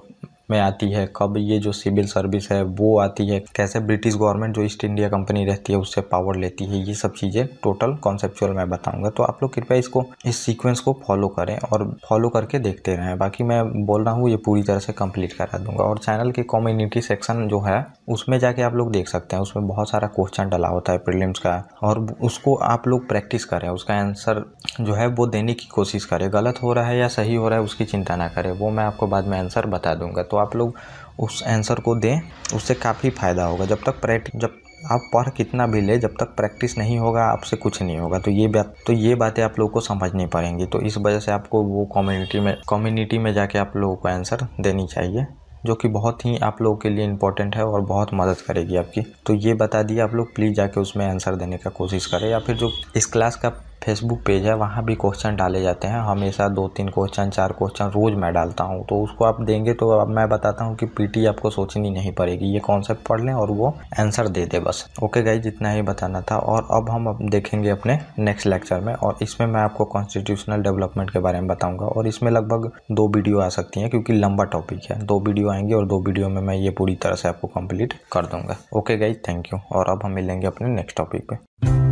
में आती है कब ये जो सिविल सर्विस है वो आती है कैसे ब्रिटिश गवर्नमेंट जो ईस्ट इंडिया कंपनी रहती है उससे पावर लेती है ये सब चीज़ें टोटल कॉन्सेप्चुअल मैं बताऊंगा तो आप लोग कृपया इसको इस सीक्वेंस को फॉलो करें और फॉलो करके देखते रहें बाकी मैं बोल रहा हूँ ये पूरी तरह से कंप्लीट करा दूंगा और चैनल के कम्युनिटी सेक्शन जो है उसमें जाके आप लोग देख सकते हैं उसमें बहुत सारा क्वेश्चन डला होता है प्रिलियम्स का और उसको आप लोग प्रैक्टिस करें उसका आंसर जो है वो देने की कोशिश करें गलत हो रहा है या सही हो रहा है उसकी चिंता ना करें वो मैं आपको बाद में आंसर बता दूंगा तो आप लोग उस आंसर को दें उससे काफ़ी फ़ायदा होगा जब तक प्रैक्टिस जब आप पढ़ कितना भी ले जब तक प्रैक्टिस नहीं होगा आपसे कुछ नहीं होगा तो ये बात तो ये बातें आप लोगों को समझनी पड़ेंगी तो इस वजह से आपको वो कम्युनिटी में कम्युनिटी में जाके आप लोगों को आंसर देनी चाहिए जो कि बहुत ही आप लोगों के लिए इम्पोर्टेंट है और बहुत मदद करेगी आपकी तो ये बता दिए आप लोग प्लीज़ जाके उसमें आंसर देने का कोशिश करें या फिर जो इस क्लास का फेसबुक पेज है वहाँ भी क्वेश्चन डाले जाते हैं हमेशा दो तीन क्वेश्चन चार क्वेश्चन रोज़ मैं डालता हूँ तो उसको आप देंगे तो अब मैं बताता हूँ कि पीटी आपको सोचनी नहीं पड़ेगी ये कॉन्सेप्ट पढ़ लें और वो आंसर दे दे बस ओके गाई जितना ही बताना था और अब हम देखेंगे अपने नेक्स्ट लेक्चर में और इसमें मैं आपको कॉन्स्टिट्यूशनल डेवलपमेंट के बारे में बताऊँगा और इसमें लगभग दो वीडियो आ सकती हैं क्योंकि लंबा टॉपिक है दो वीडियो आएंगे और दो वीडियो में मैं ये पूरी तरह से आपको कंप्लीट कर दूँगा ओके गाई थैंक यू और अब हम मिलेंगे अपने नेक्स्ट टॉपिक पर